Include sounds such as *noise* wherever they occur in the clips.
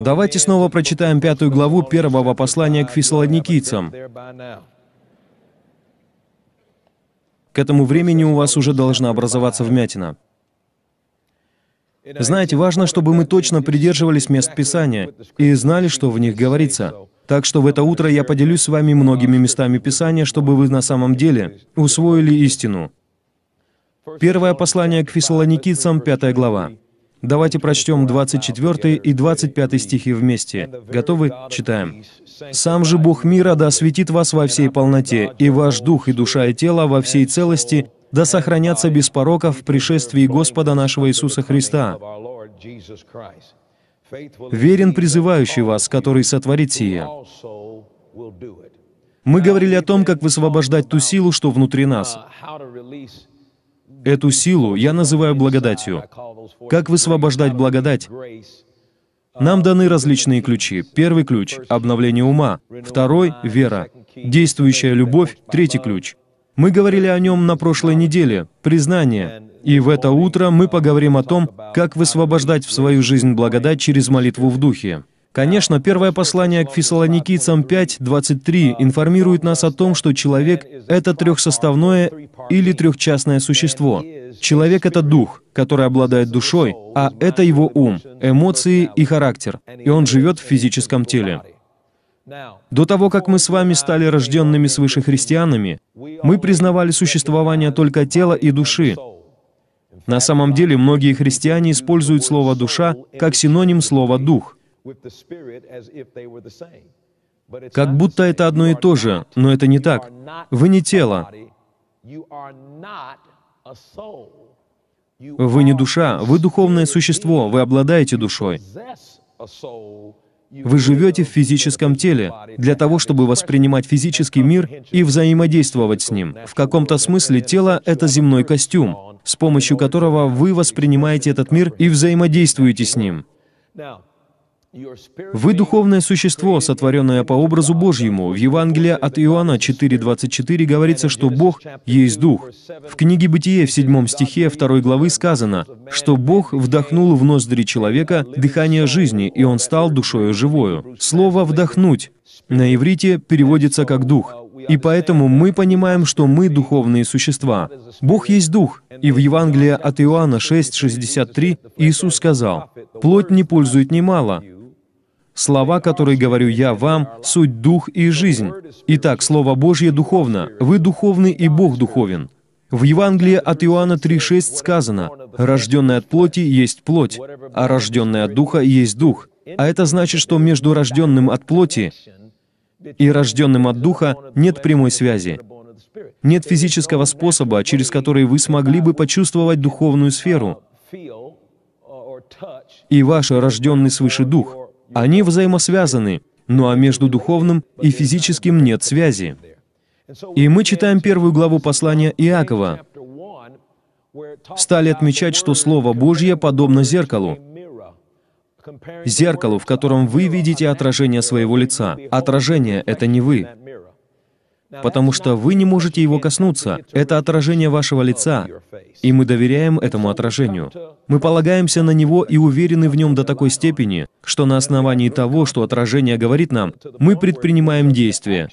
Давайте снова прочитаем пятую главу первого послания к фессалоникийцам. К этому времени у вас уже должна образоваться вмятина. Знаете, важно, чтобы мы точно придерживались мест Писания и знали, что в них говорится. Так что в это утро я поделюсь с вами многими местами Писания, чтобы вы на самом деле усвоили истину. Первое послание к фессалоникийцам, пятая глава. Давайте прочтем 24 и 25 стихи вместе. Готовы? Читаем. «Сам же Бог мира да осветит вас во всей полноте, и ваш дух, и душа, и тело во всей целости да сохранятся без пороков в пришествии Господа нашего Иисуса Христа». Верен призывающий вас, который сотворит сие. Мы говорили о том, как высвобождать ту силу, что внутри нас. Эту силу я называю благодатью. Как высвобождать благодать? Нам даны различные ключи. Первый ключ — обновление ума. Второй — вера. Действующая любовь — третий ключ. Мы говорили о нем на прошлой неделе, признание. И в это утро мы поговорим о том, как высвобождать в свою жизнь благодать через молитву в духе. Конечно, первое послание к Фессалоникийцам 5.23 информирует нас о том, что человек — это трехсоставное или трехчастное существо. Человек — это дух, который обладает душой, а это его ум, эмоции и характер, и он живет в физическом теле. До того, как мы с вами стали рожденными свыше христианами, мы признавали существование только тела и души, на самом деле, многие христиане используют слово «душа» как синоним слова «дух». Как будто это одно и то же, но это не так. Вы не тело. Вы не душа, вы духовное существо, вы обладаете душой. Вы живете в физическом теле для того, чтобы воспринимать физический мир и взаимодействовать с ним. В каком-то смысле тело — это земной костюм, с помощью которого вы воспринимаете этот мир и взаимодействуете с ним. Вы духовное существо, сотворенное по образу Божьему. В Евангелии от Иоанна 4.24 говорится, что Бог есть Дух. В книге Бытие в 7 стихе 2 главы сказано, что Бог вдохнул в ноздри человека дыхание жизни, и он стал душою живою. Слово «вдохнуть» на иврите переводится как «дух». И поэтому мы понимаем, что мы духовные существа. Бог есть Дух. И в Евангелии от Иоанна 6,63 Иисус сказал, «Плоть не пользует немало, Слова, которые говорю я вам, суть дух и жизнь. Итак, Слово Божье духовно. Вы духовны, и Бог духовен. В Евангелии от Иоанна 3,6 сказано, «Рожденное от плоти есть плоть, а рожденное от духа есть дух». А это значит, что между рожденным от плоти и рожденным от духа нет прямой связи. Нет физического способа, через который вы смогли бы почувствовать духовную сферу и ваш рожденный свыше дух. Они взаимосвязаны, ну а между духовным и физическим нет связи. И мы читаем первую главу послания Иакова. Стали отмечать, что Слово Божье подобно зеркалу, зеркалу, в котором вы видите отражение своего лица. Отражение — это не вы потому что вы не можете его коснуться. Это отражение вашего лица, и мы доверяем этому отражению. Мы полагаемся на него и уверены в нем до такой степени, что на основании того, что отражение говорит нам, мы предпринимаем действия.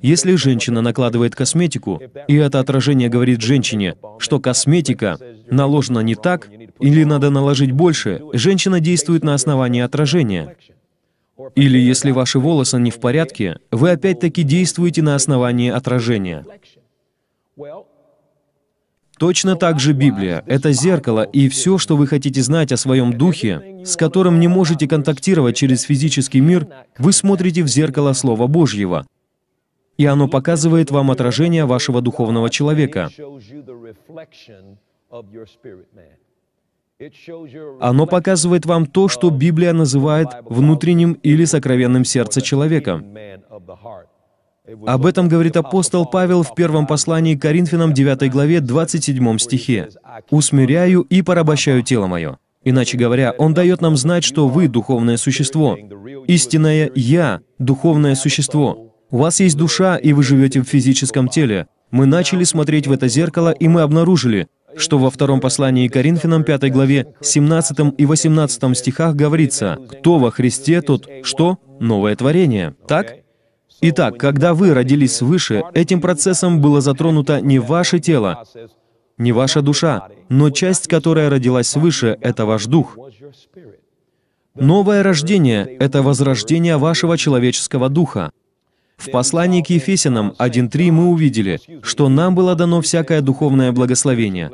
Если женщина накладывает косметику, и это отражение говорит женщине, что косметика наложена не так, или надо наложить больше, женщина действует на основании отражения. Или если ваши волосы не в порядке, вы опять-таки действуете на основании отражения. Точно так же Библия — это зеркало, и все, что вы хотите знать о своем духе, с которым не можете контактировать через физический мир, вы смотрите в зеркало Слова Божьего, и оно показывает вам отражение вашего духовного человека. Оно показывает вам то, что Библия называет внутренним или сокровенным сердце человека. Об этом говорит апостол Павел в первом послании к Коринфянам 9 главе 27 стихе. «Усмиряю и порабощаю тело мое». Иначе говоря, он дает нам знать, что вы — духовное существо. Истинное «Я» — духовное существо. У вас есть душа, и вы живете в физическом теле. Мы начали смотреть в это зеркало, и мы обнаружили, что во втором послании Коринфянам 5 главе 17 и 18 стихах говорится «Кто во Христе, тот что? Новое творение». Так? Итак, когда вы родились свыше, этим процессом было затронуто не ваше тело, не ваша душа, но часть, которая родилась свыше, это ваш дух. Новое рождение — это возрождение вашего человеческого духа. В послании к Ефесянам 1.3 мы увидели, что нам было дано всякое духовное благословение.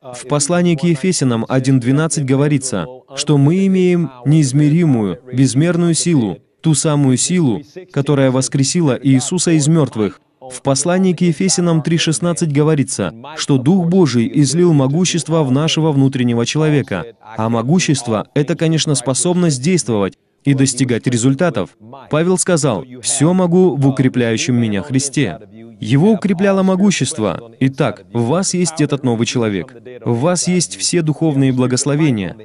В послании к Ефесянам 1.12 говорится, что мы имеем неизмеримую, безмерную силу, ту самую силу, которая воскресила Иисуса из мертвых. В послании к Ефесянам 3.16 говорится, что Дух Божий излил могущество в нашего внутреннего человека. А могущество — это, конечно, способность действовать, и достигать результатов. Павел сказал, «Все могу в укрепляющем меня Христе». Его укрепляло могущество. Итак, в вас есть этот новый человек. В вас есть все духовные благословения.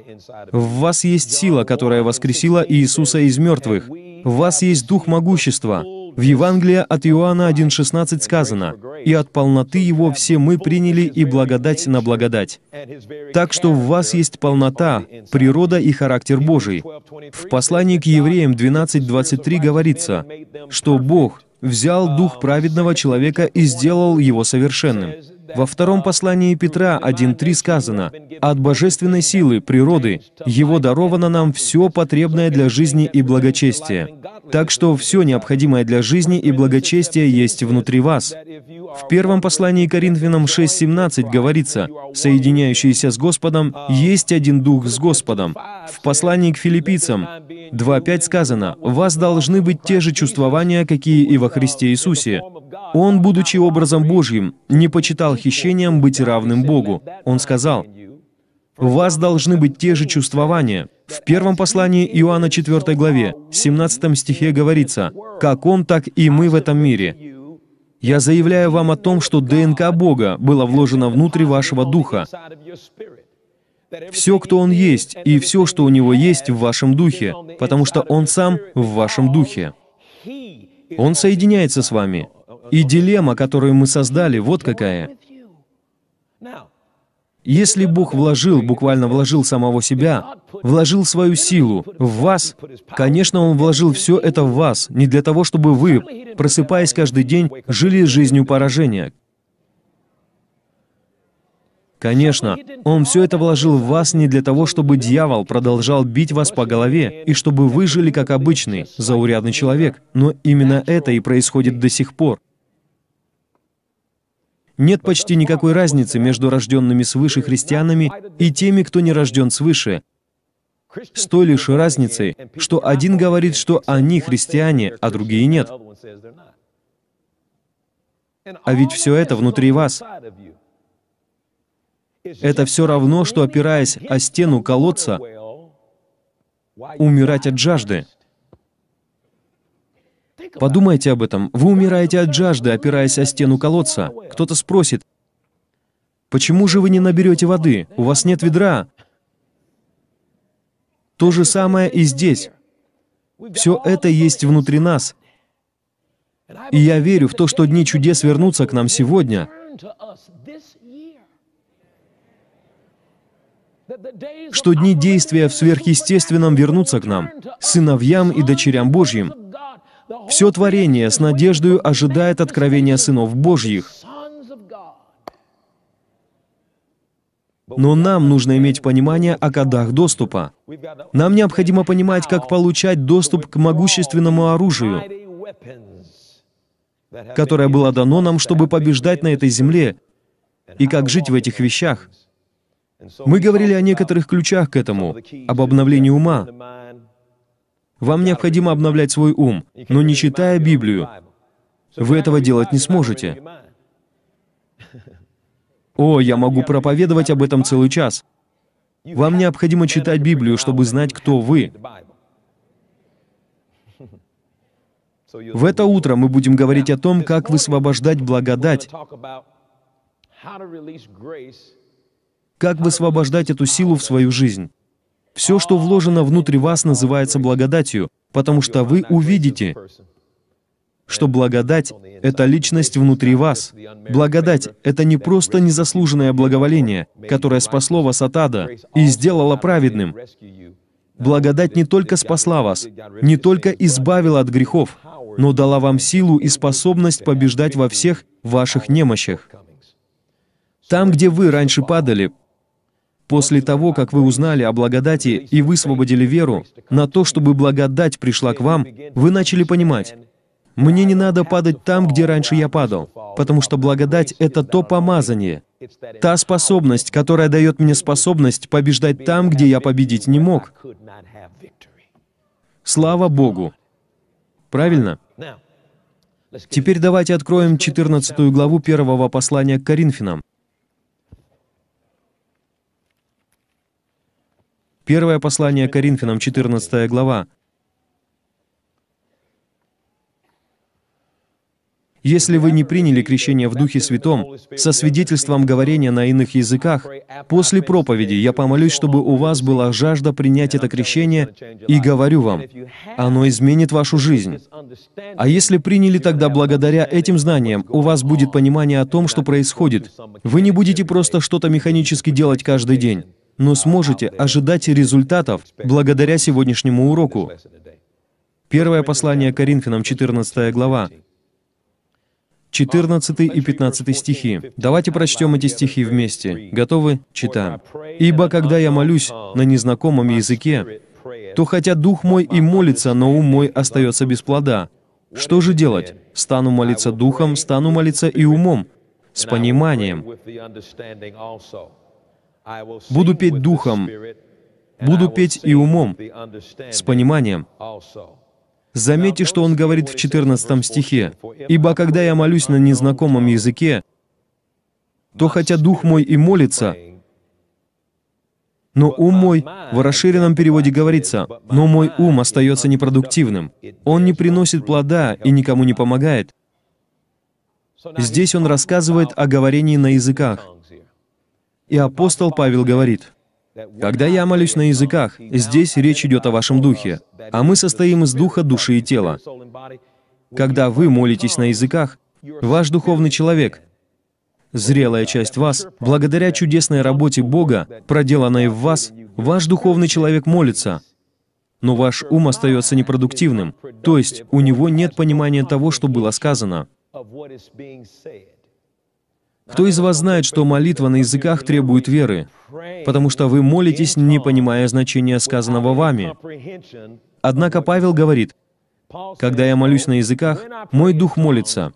В вас есть сила, которая воскресила Иисуса из мертвых. В вас есть дух могущества. В Евангелии от Иоанна 1.16 сказано, «И от полноты Его все мы приняли и благодать на благодать». Так что в вас есть полнота, природа и характер Божий. В послании к евреям 12.23 говорится, что Бог взял дух праведного человека и сделал его совершенным. Во втором послании Петра 1.3 сказано, «От божественной силы, природы, Его даровано нам все потребное для жизни и благочестия». Так что все необходимое для жизни и благочестия есть внутри вас. В первом послании Коринфянам 6.17 говорится, «Соединяющиеся с Господом есть один Дух с Господом». В послании к филиппийцам 2.5 сказано, «Вас должны быть те же чувствования, какие и во Христе Иисусе, он, будучи образом Божьим, не почитал хищением быть равным Богу. Он сказал, «У вас должны быть те же чувствования». В первом послании Иоанна 4 главе, 17 стихе говорится, «Как он, так и мы в этом мире». Я заявляю вам о том, что ДНК Бога была вложена внутрь вашего духа. Все, кто Он есть, и все, что у Него есть в вашем духе, потому что Он сам в вашем духе. Он соединяется с вами. И дилемма, которую мы создали, вот какая. Если Бог вложил, буквально вложил самого себя, вложил свою силу в вас, конечно, Он вложил все это в вас, не для того, чтобы вы, просыпаясь каждый день, жили жизнью поражения. Конечно, Он все это вложил в вас не для того, чтобы дьявол продолжал бить вас по голове и чтобы вы жили как обычный, заурядный человек, но именно это и происходит до сих пор. Нет почти никакой разницы между рожденными свыше христианами и теми, кто не рожден свыше, с той лишь разницей, что один говорит, что они христиане, а другие нет. А ведь все это внутри вас. Это все равно, что, опираясь о стену колодца, умирать от жажды. Подумайте об этом. Вы умираете от жажды, опираясь о стену колодца. Кто-то спросит, почему же вы не наберете воды? У вас нет ведра. То же самое и здесь. Все это есть внутри нас. И я верю в то, что дни чудес вернутся к нам сегодня, что дни действия в сверхъестественном вернутся к нам, сыновьям и дочерям Божьим. Все творение с надеждой ожидает откровения сынов Божьих. Но нам нужно иметь понимание о кодах доступа. Нам необходимо понимать, как получать доступ к могущественному оружию, которое было дано нам, чтобы побеждать на этой земле, и как жить в этих вещах. Мы говорили о некоторых ключах к этому, об обновлении ума, вам необходимо обновлять свой ум, но не читая Библию. Вы этого делать не сможете. О, я могу проповедовать об этом целый час. Вам необходимо читать Библию, чтобы знать, кто вы. В это утро мы будем говорить о том, как высвобождать благодать, как высвобождать эту силу в свою жизнь. Все, что вложено внутрь вас, называется благодатью, потому что вы увидите, что благодать — это личность внутри вас. Благодать — это не просто незаслуженное благоволение, которое спасло вас от ада и сделало праведным. Благодать не только спасла вас, не только избавила от грехов, но дала вам силу и способность побеждать во всех ваших немощах. Там, где вы раньше падали, После того, как вы узнали о благодати и высвободили веру, на то, чтобы благодать пришла к вам, вы начали понимать, «Мне не надо падать там, где раньше я падал, потому что благодать — это то помазание, та способность, которая дает мне способность побеждать там, где я победить не мог». Слава Богу! Правильно? Теперь давайте откроем 14 главу первого послания к Коринфянам. Первое послание Коринфянам, 14 глава. Если вы не приняли крещение в Духе Святом со свидетельством говорения на иных языках, после проповеди я помолюсь, чтобы у вас была жажда принять это крещение, и говорю вам, оно изменит вашу жизнь. А если приняли тогда благодаря этим знаниям, у вас будет понимание о том, что происходит. Вы не будете просто что-то механически делать каждый день но сможете ожидать результатов благодаря сегодняшнему уроку. Первое послание Коринфянам, 14 глава, 14 и 15 стихи. Давайте прочтем эти стихи вместе. Готовы? Читаем. «Ибо когда я молюсь на незнакомом языке, то хотя дух мой и молится, но ум мой остается без плода. Что же делать? Стану молиться духом, стану молиться и умом, с пониманием. Буду петь духом, буду петь и умом, с пониманием. Заметьте, что он говорит в 14 стихе. «Ибо когда я молюсь на незнакомом языке, то хотя дух мой и молится, но ум мой, в расширенном переводе говорится, но мой ум остается непродуктивным. Он не приносит плода и никому не помогает. Здесь он рассказывает о говорении на языках. И апостол Павел говорит, «Когда я молюсь на языках, здесь речь идет о вашем духе, а мы состоим из духа, души и тела. Когда вы молитесь на языках, ваш духовный человек, зрелая часть вас, благодаря чудесной работе Бога, проделанной в вас, ваш духовный человек молится, но ваш ум остается непродуктивным, то есть у него нет понимания того, что было сказано. Кто из вас знает, что молитва на языках требует веры? Потому что вы молитесь, не понимая значения сказанного вами. Однако Павел говорит, «Когда я молюсь на языках, мой дух молится.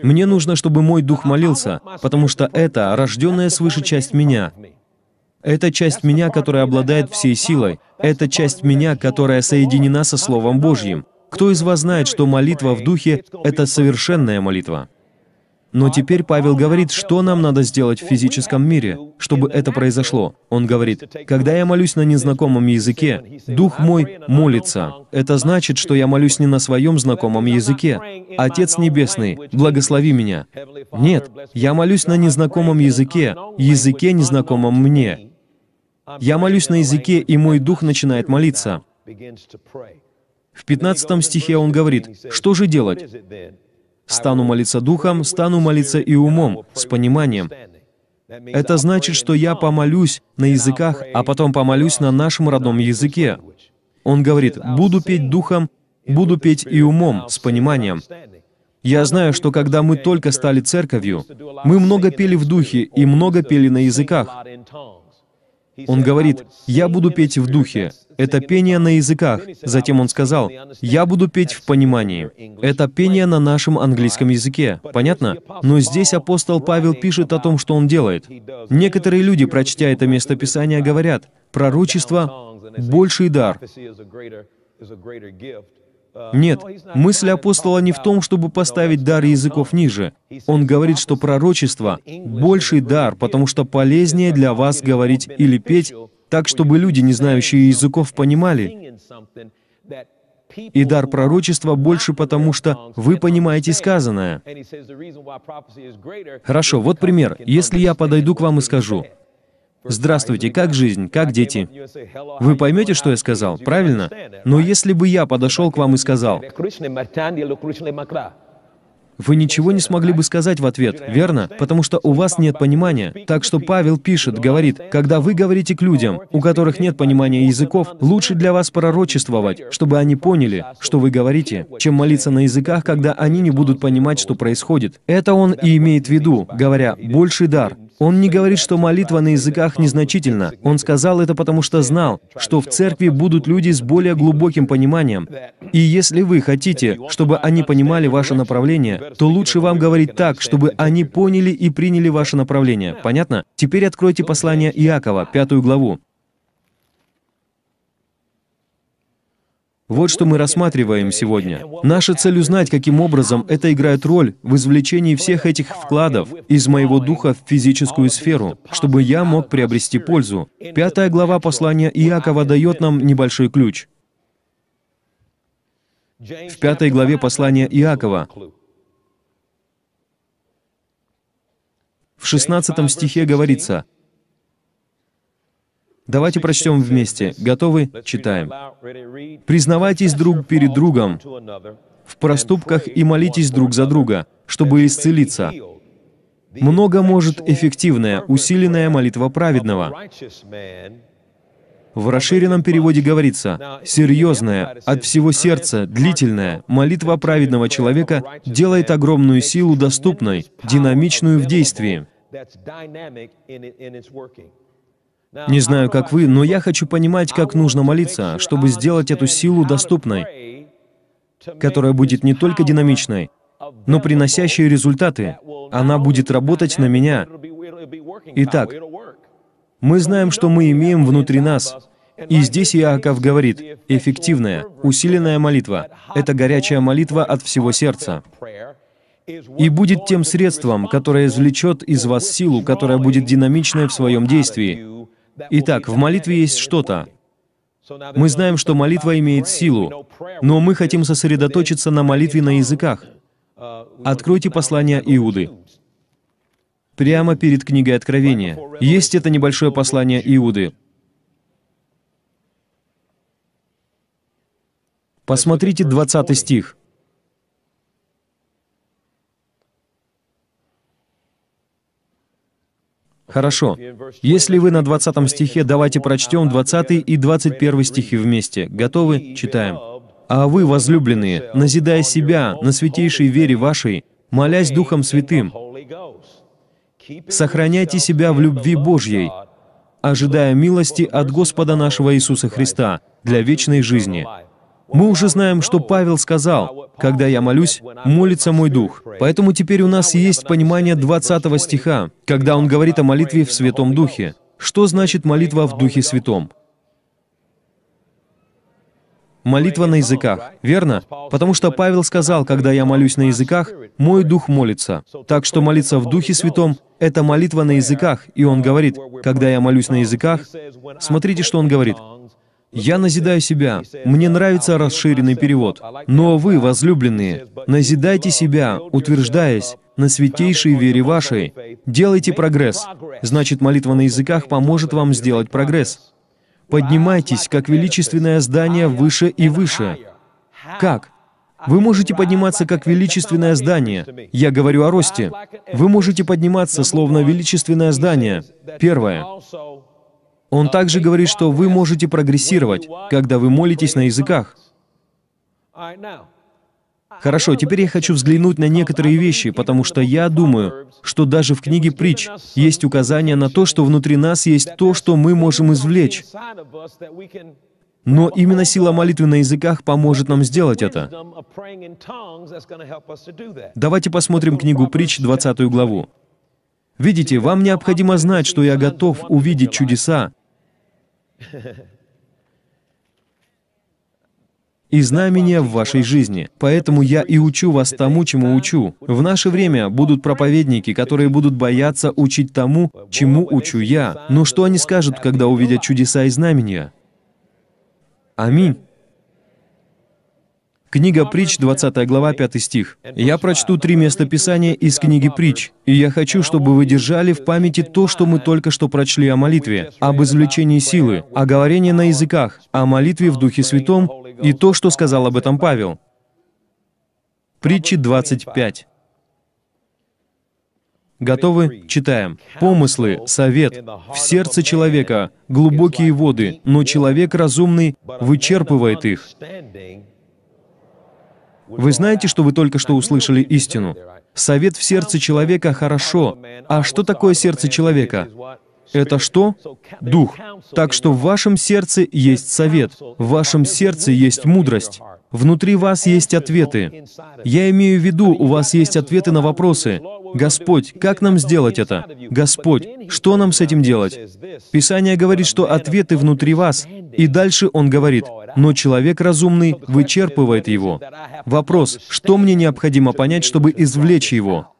Мне нужно, чтобы мой дух молился, потому что это рожденная свыше часть меня. Это часть меня, которая обладает всей силой. Это часть меня, которая соединена со Словом Божьим. Кто из вас знает, что молитва в духе — это совершенная молитва? Но теперь Павел говорит, что нам надо сделать в физическом мире, чтобы это произошло. Он говорит, «Когда я молюсь на незнакомом языке, Дух мой молится». Это значит, что я молюсь не на своем знакомом языке. «Отец Небесный, благослови меня». Нет, я молюсь на незнакомом языке, языке, незнакомом мне. Я молюсь на языке, и мой дух начинает молиться. В 15 стихе он говорит, «Что же делать?» Стану молиться духом, стану молиться и умом, с пониманием. Это значит, что я помолюсь на языках, а потом помолюсь на нашем родном языке. Он говорит, буду петь духом, буду петь и умом, с пониманием. Я знаю, что когда мы только стали церковью, мы много пели в духе и много пели на языках. Он говорит, я буду петь в духе, это пение на языках. Затем он сказал, «Я буду петь в понимании». Это пение на нашем английском языке. Понятно? Но здесь апостол Павел пишет о том, что он делает. Некоторые люди, прочтя это местописание, говорят, «Пророчество — больший дар». Нет, мысль апостола не в том, чтобы поставить дар языков ниже. Он говорит, что пророчество — больший дар, потому что полезнее для вас говорить или петь так чтобы люди, не знающие языков, понимали. И дар пророчества больше потому, что вы понимаете сказанное. Хорошо, вот пример. Если я подойду к вам и скажу, «Здравствуйте, как жизнь, как дети?» Вы поймете, что я сказал, правильно? Но если бы я подошел к вам и сказал, вы ничего не смогли бы сказать в ответ, верно? Потому что у вас нет понимания. Так что Павел пишет, говорит, когда вы говорите к людям, у которых нет понимания языков, лучше для вас пророчествовать, чтобы они поняли, что вы говорите, чем молиться на языках, когда они не будут понимать, что происходит. Это он и имеет в виду, говоря «больший дар». Он не говорит, что молитва на языках незначительна. Он сказал это, потому что знал, что в церкви будут люди с более глубоким пониманием. И если вы хотите, чтобы они понимали ваше направление, то лучше вам говорить так, чтобы они поняли и приняли ваше направление. Понятно? Теперь откройте послание Иакова, пятую главу. Вот что мы рассматриваем сегодня. Наша цель узнать, каким образом это играет роль в извлечении всех этих вкладов из моего духа в физическую сферу, чтобы я мог приобрести пользу. Пятая глава послания Иакова дает нам небольшой ключ. В пятой главе послания Иакова, в шестнадцатом стихе говорится, Давайте прочтем вместе. Готовы? Читаем. «Признавайтесь друг перед другом в проступках и молитесь друг за друга, чтобы исцелиться. Много может эффективная, усиленная молитва праведного. В расширенном переводе говорится, серьезная, от всего сердца, длительная молитва праведного человека делает огромную силу доступной, динамичную в действии. Не знаю, как вы, но я хочу понимать, как нужно молиться, чтобы сделать эту силу доступной, которая будет не только динамичной, но приносящей результаты. Она будет работать на меня. Итак, мы знаем, что мы имеем внутри нас. И здесь Иаков говорит, эффективная, усиленная молитва — это горячая молитва от всего сердца. И будет тем средством, которое извлечет из вас силу, которая будет динамичной в своем действии, Итак, в молитве есть что-то. Мы знаем, что молитва имеет силу, но мы хотим сосредоточиться на молитве на языках. Откройте послание Иуды. Прямо перед книгой Откровения. Есть это небольшое послание Иуды. Посмотрите 20 стих. Хорошо. Если вы на 20 стихе, давайте прочтем 20 и 21 стихи вместе. Готовы? Читаем. «А вы, возлюбленные, назидая себя на святейшей вере вашей, молясь Духом Святым, сохраняйте себя в любви Божьей, ожидая милости от Господа нашего Иисуса Христа для вечной жизни». Мы уже знаем, что Павел сказал, «Когда я молюсь, молится мой дух». Поэтому теперь у нас есть понимание 20 стиха, когда он говорит о молитве в Святом Духе. Что значит молитва в Духе Святом? Молитва на языках, верно? Потому что Павел сказал, когда я молюсь на языках, мой дух молится. Так что молиться в Духе Святом — это молитва на языках. И он говорит, когда я молюсь на языках, смотрите, что он говорит, я назидаю себя. Мне нравится расширенный перевод. Но вы, возлюбленные, назидайте себя, утверждаясь на святейшей вере вашей. Делайте прогресс. Значит, молитва на языках поможет вам сделать прогресс. Поднимайтесь, как величественное здание, выше и выше. Как? Вы можете подниматься как величественное здание. Я говорю о росте. Вы можете подниматься, словно величественное здание. Первое. Он также говорит, что вы можете прогрессировать, когда вы молитесь на языках. Хорошо, теперь я хочу взглянуть на некоторые вещи, потому что я думаю, что даже в книге притч есть указание на то, что внутри нас есть то, что мы можем извлечь. Но именно сила молитвы на языках поможет нам сделать это. Давайте посмотрим книгу притч, 20 главу. Видите, вам необходимо знать, что я готов увидеть чудеса, и знамения в вашей жизни. Поэтому я и учу вас тому, чему учу. В наше время будут проповедники, которые будут бояться учить тому, чему учу я. Но что они скажут, когда увидят чудеса и знамения? Аминь. Книга Притч, 20 глава, 5 стих. «Я прочту три места Писания из книги Притч, и я хочу, чтобы вы держали в памяти то, что мы только что прочли о молитве, об извлечении силы, о говорении на языках, о молитве в Духе Святом и то, что сказал об этом Павел». Притчи 25. Готовы? Читаем. «Помыслы, совет, в сердце человека, глубокие воды, но человек разумный вычерпывает их». Вы знаете, что вы только что услышали истину. Совет в сердце человека хорошо. А что такое сердце человека? Это что? Дух. Так что в вашем сердце есть совет, в вашем сердце есть мудрость. Внутри вас есть ответы. Я имею в виду, у вас есть ответы на вопросы. Господь, как нам сделать это? Господь, что нам с этим делать? Писание говорит, что ответы внутри вас. И дальше он говорит, но человек разумный вычерпывает его. Вопрос, что мне необходимо понять, чтобы извлечь его?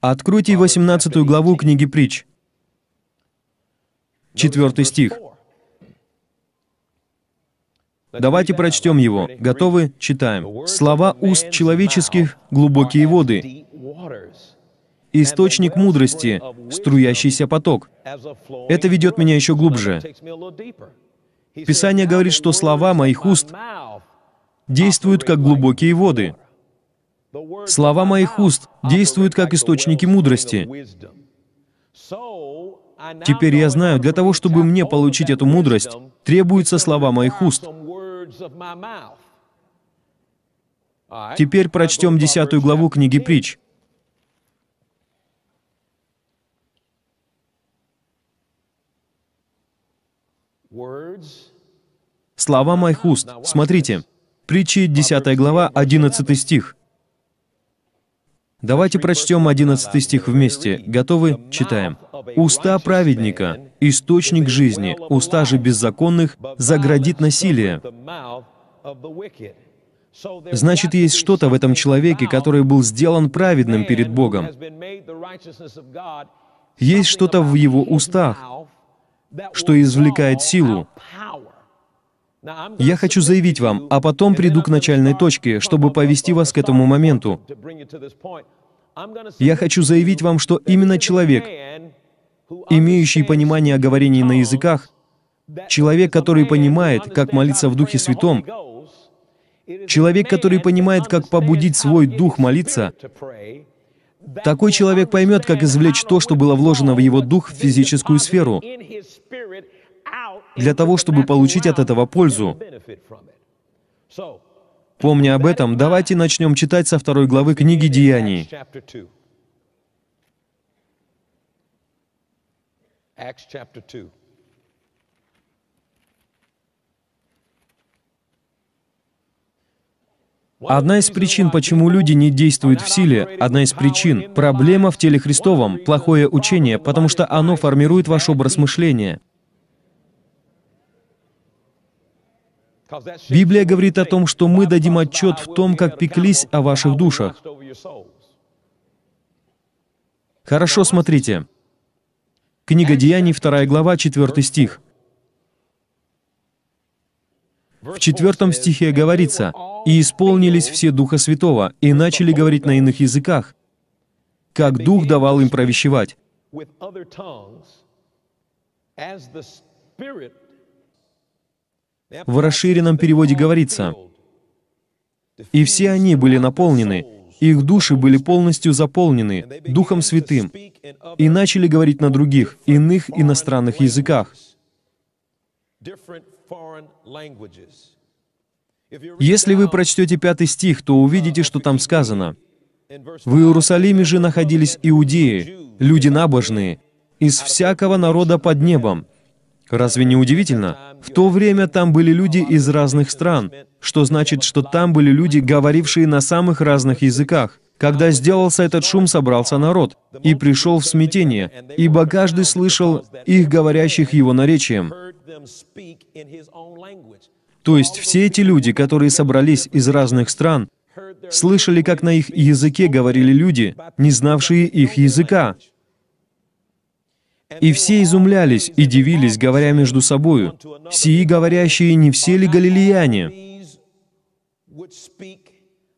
Откройте 18 главу книги Притч. Четвертый стих. Давайте прочтем его. Готовы? Читаем. «Слова уст человеческих — глубокие воды, источник мудрости, струящийся поток». Это ведет меня еще глубже. Писание говорит, что слова моих уст действуют как глубокие воды. Слова моих уст действуют как источники мудрости. Теперь я знаю, для того, чтобы мне получить эту мудрость, требуются слова моих уст. Теперь прочтем десятую главу книги Притч. Слова моих уст. Смотрите. Притчи, 10 глава, 11 стих. Давайте прочтем 11 стих вместе. Готовы? Читаем. «Уста праведника – источник жизни, уста же беззаконных заградит насилие». Значит, есть что-то в этом человеке, который был сделан праведным перед Богом. Есть что-то в его устах, что извлекает силу, я хочу заявить вам, а потом приду к начальной точке, чтобы повести вас к этому моменту. Я хочу заявить вам, что именно человек, имеющий понимание о говорении на языках, человек, который понимает, как молиться в Духе Святом, человек, который понимает, как побудить свой дух молиться, такой человек поймет, как извлечь то, что было вложено в его дух в физическую сферу для того, чтобы получить от этого пользу. Помня об этом, давайте начнем читать со второй главы книги Деяний. Одна из причин, почему люди не действуют в силе, одна из причин – проблема в теле Христовом, плохое учение, потому что оно формирует ваш образ мышления. Библия говорит о том, что мы дадим отчет в том, как пеклись о ваших душах. Хорошо, смотрите. Книга Деяний, 2 глава, 4 стих. В четвертом стихе говорится, «И исполнились все Духа Святого, и начали говорить на иных языках, как Дух давал им провещевать». В расширенном переводе говорится, «И все они были наполнены, их души были полностью заполнены Духом Святым, и начали говорить на других, иных иностранных языках». Если вы прочтете пятый стих, то увидите, что там сказано. «В Иерусалиме же находились иудеи, люди набожные, из всякого народа под небом». Разве не удивительно? В то время там были люди из разных стран, что значит, что там были люди, говорившие на самых разных языках. Когда сделался этот шум, собрался народ, и пришел в смятение, ибо каждый слышал их говорящих его наречием. То есть все эти люди, которые собрались из разных стран, слышали, как на их языке говорили люди, не знавшие их языка, и все изумлялись и дивились, говоря между собою, «Сии говорящие не все ли галилеяне?»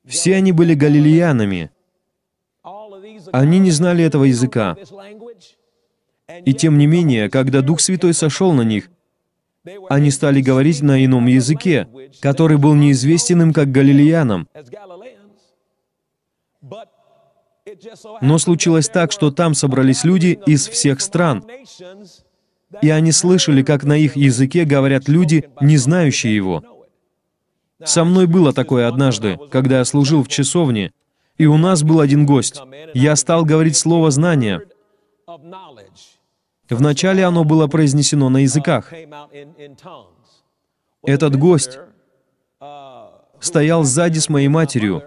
Все они были галилеянами. Они не знали этого языка. И тем не менее, когда Дух Святой сошел на них, они стали говорить на ином языке, который был неизвестен им как галилеянам, но случилось так, что там собрались люди из всех стран, и они слышали, как на их языке говорят люди, не знающие его. Со мной было такое однажды, когда я служил в часовне, и у нас был один гость. Я стал говорить слово «знание». Вначале оно было произнесено на языках. Этот гость стоял сзади с моей матерью.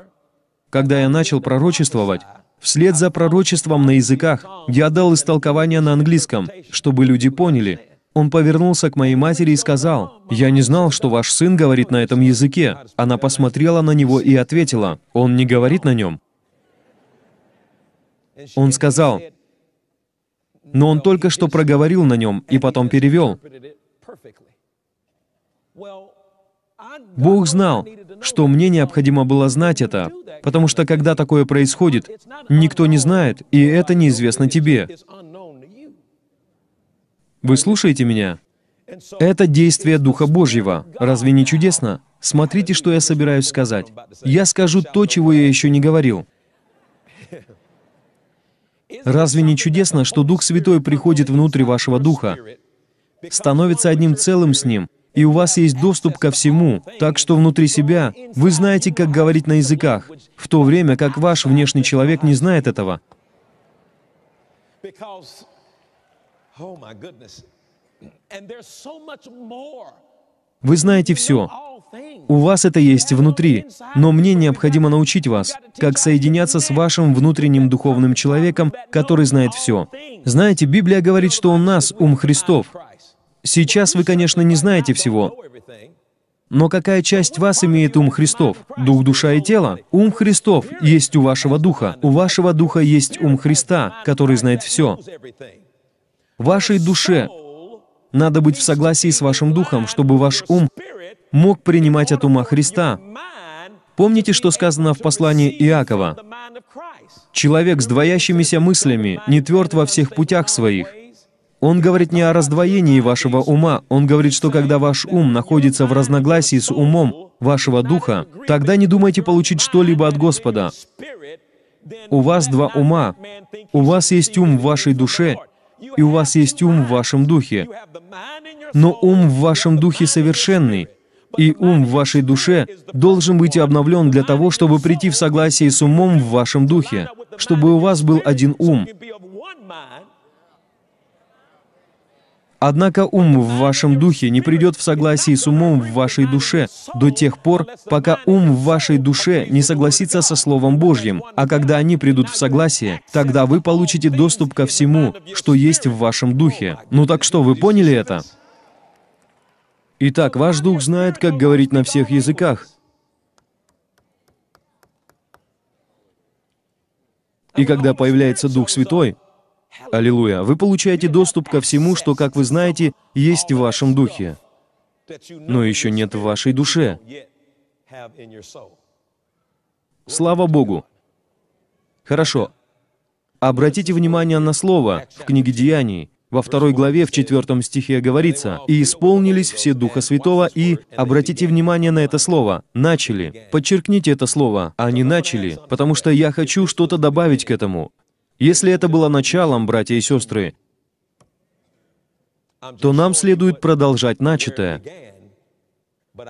Когда я начал пророчествовать, Вслед за пророчеством на языках я дал истолкование на английском, чтобы люди поняли. Он повернулся к моей матери и сказал, «Я не знал, что ваш сын говорит на этом языке». Она посмотрела на него и ответила, «Он не говорит на нем». Он сказал, «Но он только что проговорил на нем и потом перевел». Бог знал, что мне необходимо было знать это, потому что когда такое происходит, никто не знает, и это неизвестно тебе. Вы слушаете меня? Это действие Духа Божьего. Разве не чудесно? Смотрите, что я собираюсь сказать. Я скажу то, чего я еще не говорил. Разве не чудесно, что Дух Святой приходит внутрь вашего духа, становится одним целым с Ним, и у вас есть доступ ко всему, так что внутри себя вы знаете, как говорить на языках, в то время как ваш внешний человек не знает этого. Oh вы знаете все. У вас это есть внутри, но мне необходимо научить вас, как соединяться с вашим внутренним духовным человеком, который знает все. Знаете, Библия говорит, что у нас ум Христов, Сейчас вы, конечно, не знаете всего, но какая часть вас имеет ум Христов? Дух, душа и тело? Ум Христов есть у вашего духа. У вашего духа есть ум Христа, который знает все. Вашей душе надо быть в согласии с вашим духом, чтобы ваш ум мог принимать от ума Христа. Помните, что сказано в послании Иакова? «Человек с двоящимися мыслями не тверд во всех путях своих». Он говорит не о раздвоении вашего ума, он говорит, что когда ваш ум находится в разногласии с умом вашего духа, тогда не думайте получить что-либо от Господа. У вас два ума. У вас есть ум в вашей душе, и у вас есть ум в вашем духе. Но ум в вашем духе совершенный, и ум в вашей душе должен быть обновлен для того, чтобы прийти в согласие с умом в вашем духе, чтобы у вас был один ум. Однако ум в вашем духе не придет в согласии с умом в вашей душе до тех пор, пока ум в вашей душе не согласится со Словом Божьим, а когда они придут в согласие, тогда вы получите доступ ко всему, что есть в вашем духе. Ну так что, вы поняли это? Итак, ваш дух знает, как говорить на всех языках. И когда появляется Дух Святой, Аллилуйя. Вы получаете доступ ко всему, что, как вы знаете, есть в вашем духе, но еще нет в вашей душе. Слава Богу. Хорошо. Обратите внимание на слово в книге Деяний. Во второй главе, в четвертом стихе говорится, «И исполнились все Духа Святого, и...» Обратите внимание на это слово. «Начали». Подчеркните это слово, а не «начали», потому что я хочу что-то добавить к этому. Если это было началом, братья и сестры, то нам следует продолжать начатое.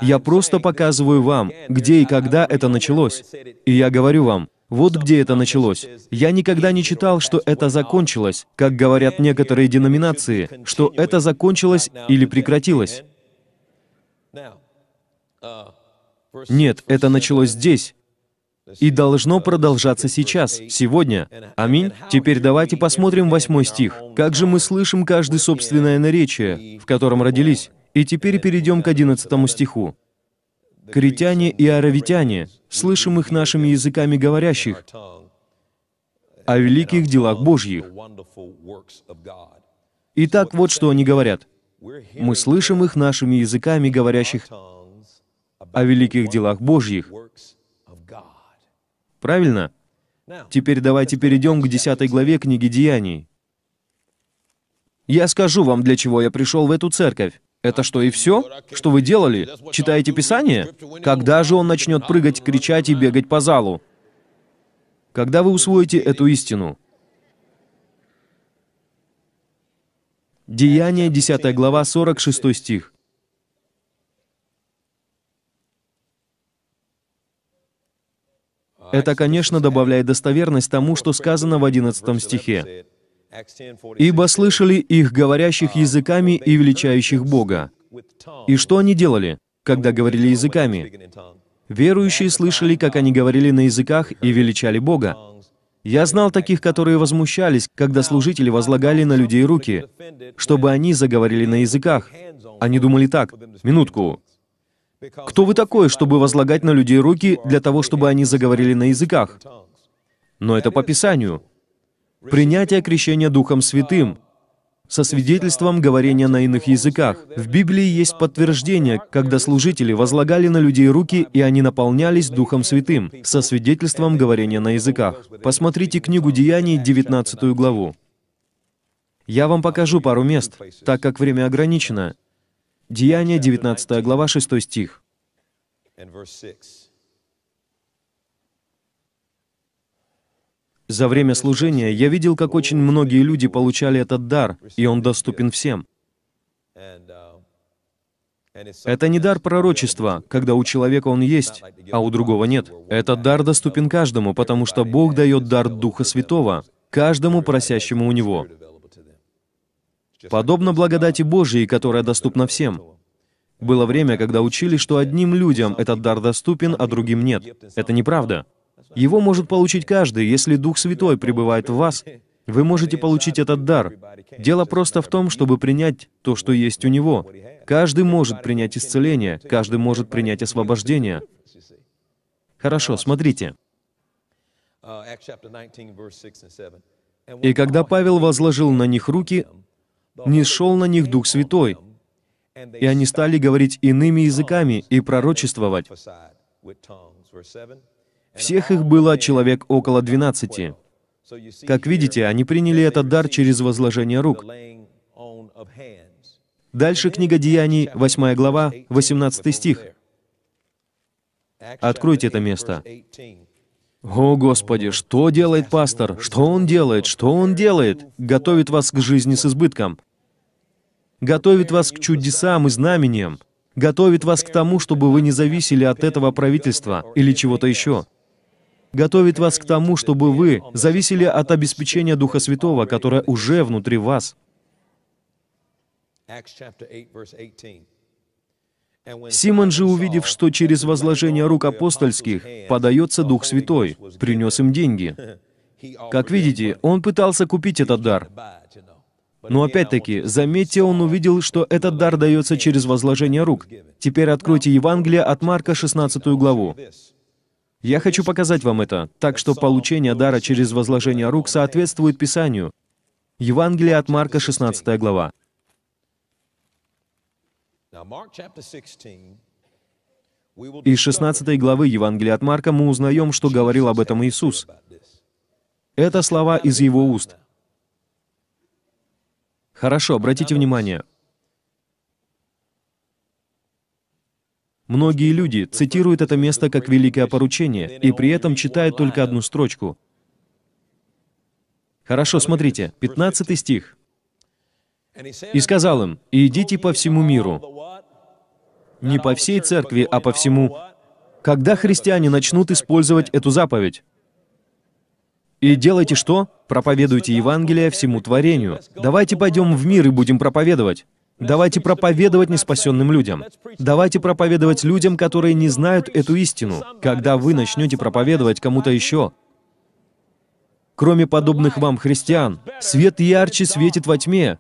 Я просто показываю вам, где и когда это началось. И я говорю вам, вот где это началось. Я никогда не читал, что это закончилось, как говорят некоторые деноминации, что это закончилось или прекратилось. Нет, это началось здесь, и должно продолжаться сейчас, сегодня. Аминь. Теперь давайте посмотрим восьмой стих. «Как же мы слышим каждое собственное наречие, в котором родились?» И теперь перейдем к одиннадцатому стиху. «Критяне и аравитяне, слышим их нашими языками говорящих, о великих делах Божьих». Итак, вот что они говорят. «Мы слышим их нашими языками говорящих о великих делах Божьих» правильно? Теперь давайте перейдем к 10 главе книги Деяний. «Я скажу вам, для чего я пришел в эту церковь. Это что, и все? Что вы делали? Читаете Писание? Когда же он начнет прыгать, кричать и бегать по залу? Когда вы усвоите эту истину? Деяние, 10 глава, 46 стих. Это, конечно, добавляет достоверность тому, что сказано в 11 стихе. «Ибо слышали их, говорящих языками и величающих Бога». И что они делали, когда говорили языками? Верующие слышали, как они говорили на языках и величали Бога. Я знал таких, которые возмущались, когда служители возлагали на людей руки, чтобы они заговорили на языках. Они думали так, «Минутку, кто вы такой, чтобы возлагать на людей руки для того, чтобы они заговорили на языках? Но это по Писанию. Принятие крещения Духом Святым со свидетельством говорения на иных языках. В Библии есть подтверждение, когда служители возлагали на людей руки, и они наполнялись Духом Святым со свидетельством говорения на языках. Посмотрите книгу Деяний, 19 главу. Я вам покажу пару мест, так как время ограничено. Деяние, 19 глава, 6 стих. За время служения я видел, как очень многие люди получали этот дар, и он доступен всем. Uh, Это не дар пророчества, когда у человека он есть, а у другого нет. Этот дар uh, доступен каждому, потому что Бог дает дар Духа Святого, каждому просящему у Него подобно благодати Божией, которая доступна всем. Было время, когда учили, что одним людям этот дар доступен, а другим нет. Это неправда. Его может получить каждый, если Дух Святой пребывает в вас, вы можете получить этот дар. Дело просто в том, чтобы принять то, что есть у него. Каждый может принять исцеление, каждый может принять освобождение. Хорошо, смотрите. Э, И когда Павел возложил на них руки, не шел на них Дух Святой, и они стали говорить иными языками и пророчествовать. Всех их было человек около 12. Как видите, они приняли этот дар через возложение рук. Дальше книга Деяний, 8 глава, 18 стих. Откройте это место. «О, Господи, что делает пастор? Что он делает? Что он делает? Готовит вас к жизни с избытком готовит вас к чудесам и знамениям, готовит вас к тому, чтобы вы не зависели от этого правительства или чего-то еще, готовит вас к тому, чтобы вы зависели от обеспечения Духа Святого, которое уже внутри вас. Симон же, увидев, что через возложение рук апостольских подается Дух Святой, принес им деньги. *laughs* Как видите, он пытался купить этот дар. Но опять-таки, заметьте, он увидел, что этот дар дается через возложение рук. Теперь откройте Евангелие от Марка 16 главу. Я хочу показать вам это, так что получение дара через возложение рук соответствует Писанию. Евангелие от Марка 16 глава. Из 16 главы Евангелия от Марка мы узнаем, что говорил об этом Иисус. Это слова из его уст. Хорошо, обратите внимание. Многие люди цитируют это место как великое поручение и при этом читают только одну строчку. Хорошо, смотрите, 15 стих. «И сказал им, идите по всему миру, не по всей церкви, а по всему». Когда христиане начнут использовать эту заповедь? И делайте что? Проповедуйте Евангелие всему творению. Давайте пойдем в мир и будем проповедовать. Давайте проповедовать неспасенным людям. Давайте проповедовать людям, которые не знают эту истину. Когда вы начнете проповедовать кому-то еще, кроме подобных вам христиан, свет ярче светит во тьме,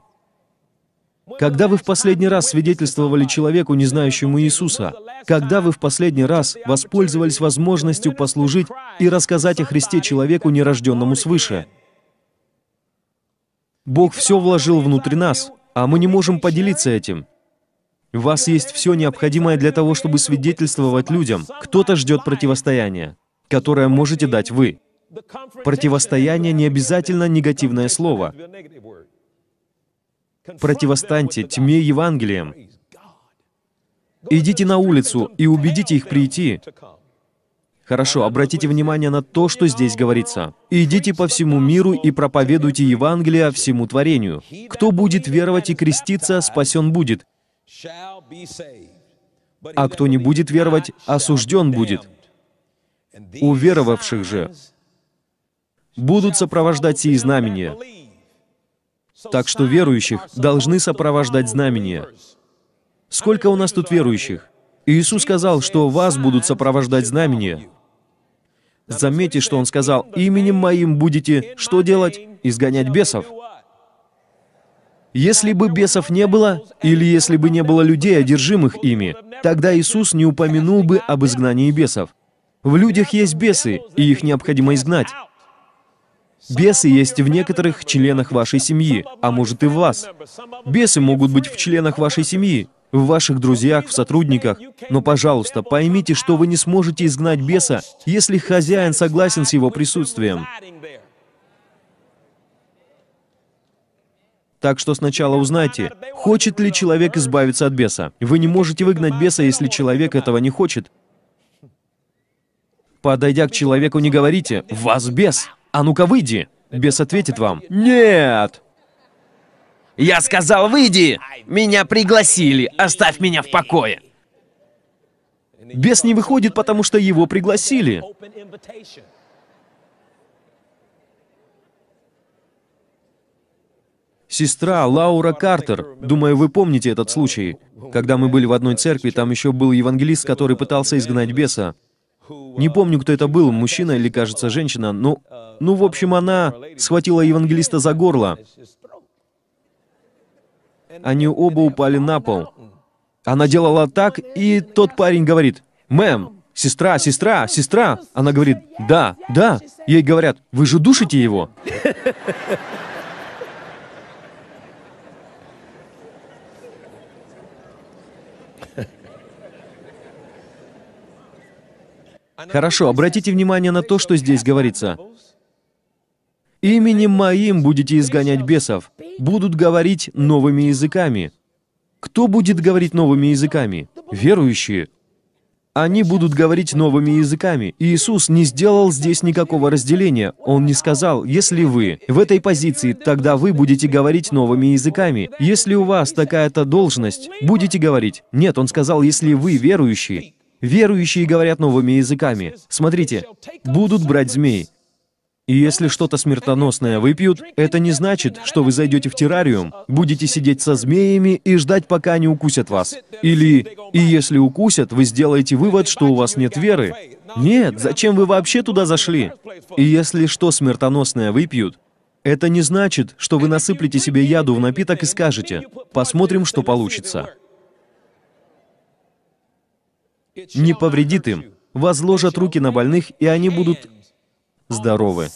когда вы в последний раз свидетельствовали человеку, не знающему Иисуса? Когда вы в последний раз воспользовались возможностью послужить и рассказать о Христе человеку, нерожденному свыше? Бог все вложил внутри нас, а мы не можем поделиться этим. У вас есть все необходимое для того, чтобы свидетельствовать людям. Кто-то ждет противостояния, которое можете дать вы. Противостояние не обязательно негативное слово. Противостаньте тьме Евангелием. Идите на улицу и убедите их прийти. Хорошо, обратите внимание на то, что здесь говорится. «Идите по всему миру и проповедуйте Евангелие всему творению. Кто будет веровать и креститься, спасен будет, а кто не будет веровать, осужден будет. У веровавших же будут сопровождать сии знамения, так что верующих должны сопровождать знамения. Сколько у нас тут верующих? Иисус сказал, что вас будут сопровождать знамения. Заметьте, что Он сказал, «Именем Моим будете что делать? Изгонять бесов». Если бы бесов не было, или если бы не было людей, одержимых ими, тогда Иисус не упомянул бы об изгнании бесов. В людях есть бесы, и их необходимо изгнать. Бесы есть в некоторых членах вашей семьи, а может и в вас. Бесы могут быть в членах вашей семьи, в ваших друзьях, в сотрудниках. Но, пожалуйста, поймите, что вы не сможете изгнать беса, если хозяин согласен с его присутствием. Так что сначала узнайте, хочет ли человек избавиться от беса. Вы не можете выгнать беса, если человек этого не хочет. Подойдя к человеку, не говорите «Вас бес!» «А ну-ка выйди!» Бес ответит вам «Нет!» Я сказал, выйди! Меня пригласили, оставь меня в покое. Бес не выходит, потому что его пригласили. Сестра Лаура Картер, думаю, вы помните этот случай. Когда мы были в одной церкви, там еще был евангелист, который пытался изгнать беса. Не помню, кто это был, мужчина или, кажется, женщина. Но, ну, в общем, она схватила евангелиста за горло. Они оба упали на пол. Она делала так, и тот парень говорит, «Мэм, сестра, сестра, сестра!» Она говорит, «Да, да». Ей говорят, «Вы же душите его!» Хорошо, обратите внимание на то, что здесь говорится. «Именем моим будете изгонять бесов, будут говорить новыми языками». Кто будет говорить новыми языками? Верующие. Они будут говорить новыми языками. Иисус не сделал здесь никакого разделения. Он не сказал, если вы в этой позиции, тогда вы будете говорить новыми языками. Если у вас такая-то должность, будете говорить. Нет, он сказал, если вы верующие, Верующие говорят новыми языками. Смотрите, будут брать змей. И если что-то смертоносное выпьют, это не значит, что вы зайдете в террариум, будете сидеть со змеями и ждать, пока они укусят вас. Или, и если укусят, вы сделаете вывод, что у вас нет веры. Нет, зачем вы вообще туда зашли? И если что смертоносное выпьют, это не значит, что вы насыплете себе яду в напиток и скажете, посмотрим, что получится не повредит им, возложат руки на больных, и они будут здоровы.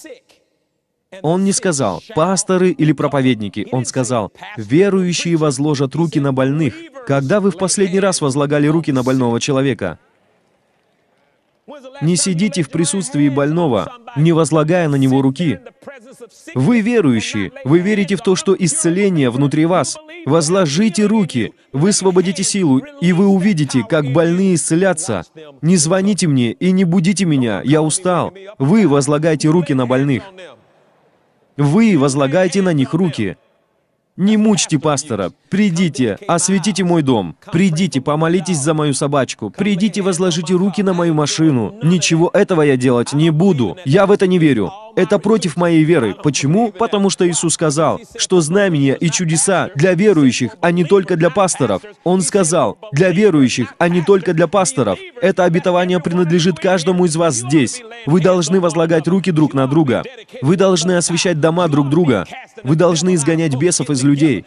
Он не сказал «пасторы или проповедники», он сказал «верующие возложат руки на больных». Когда вы в последний раз возлагали руки на больного человека? Не сидите в присутствии больного, не возлагая на него руки. Вы верующие, вы верите в то, что исцеление внутри вас. Возложите руки, высвободите силу, и вы увидите, как больные исцелятся. Не звоните мне и не будите меня, я устал. Вы возлагайте руки на больных. Вы возлагайте на них руки. Не мучьте пастора. Придите, осветите мой дом. Придите, помолитесь за мою собачку. Придите, возложите руки на мою машину. Ничего этого я делать не буду. Я в это не верю. Это против моей веры. Почему? Потому что Иисус сказал, что знамения и чудеса для верующих, а не только для пасторов. Он сказал, для верующих, а не только для пасторов. Это обетование принадлежит каждому из вас здесь. Вы должны возлагать руки друг на друга. Вы должны освещать дома друг друга. Вы должны изгонять бесов из людей.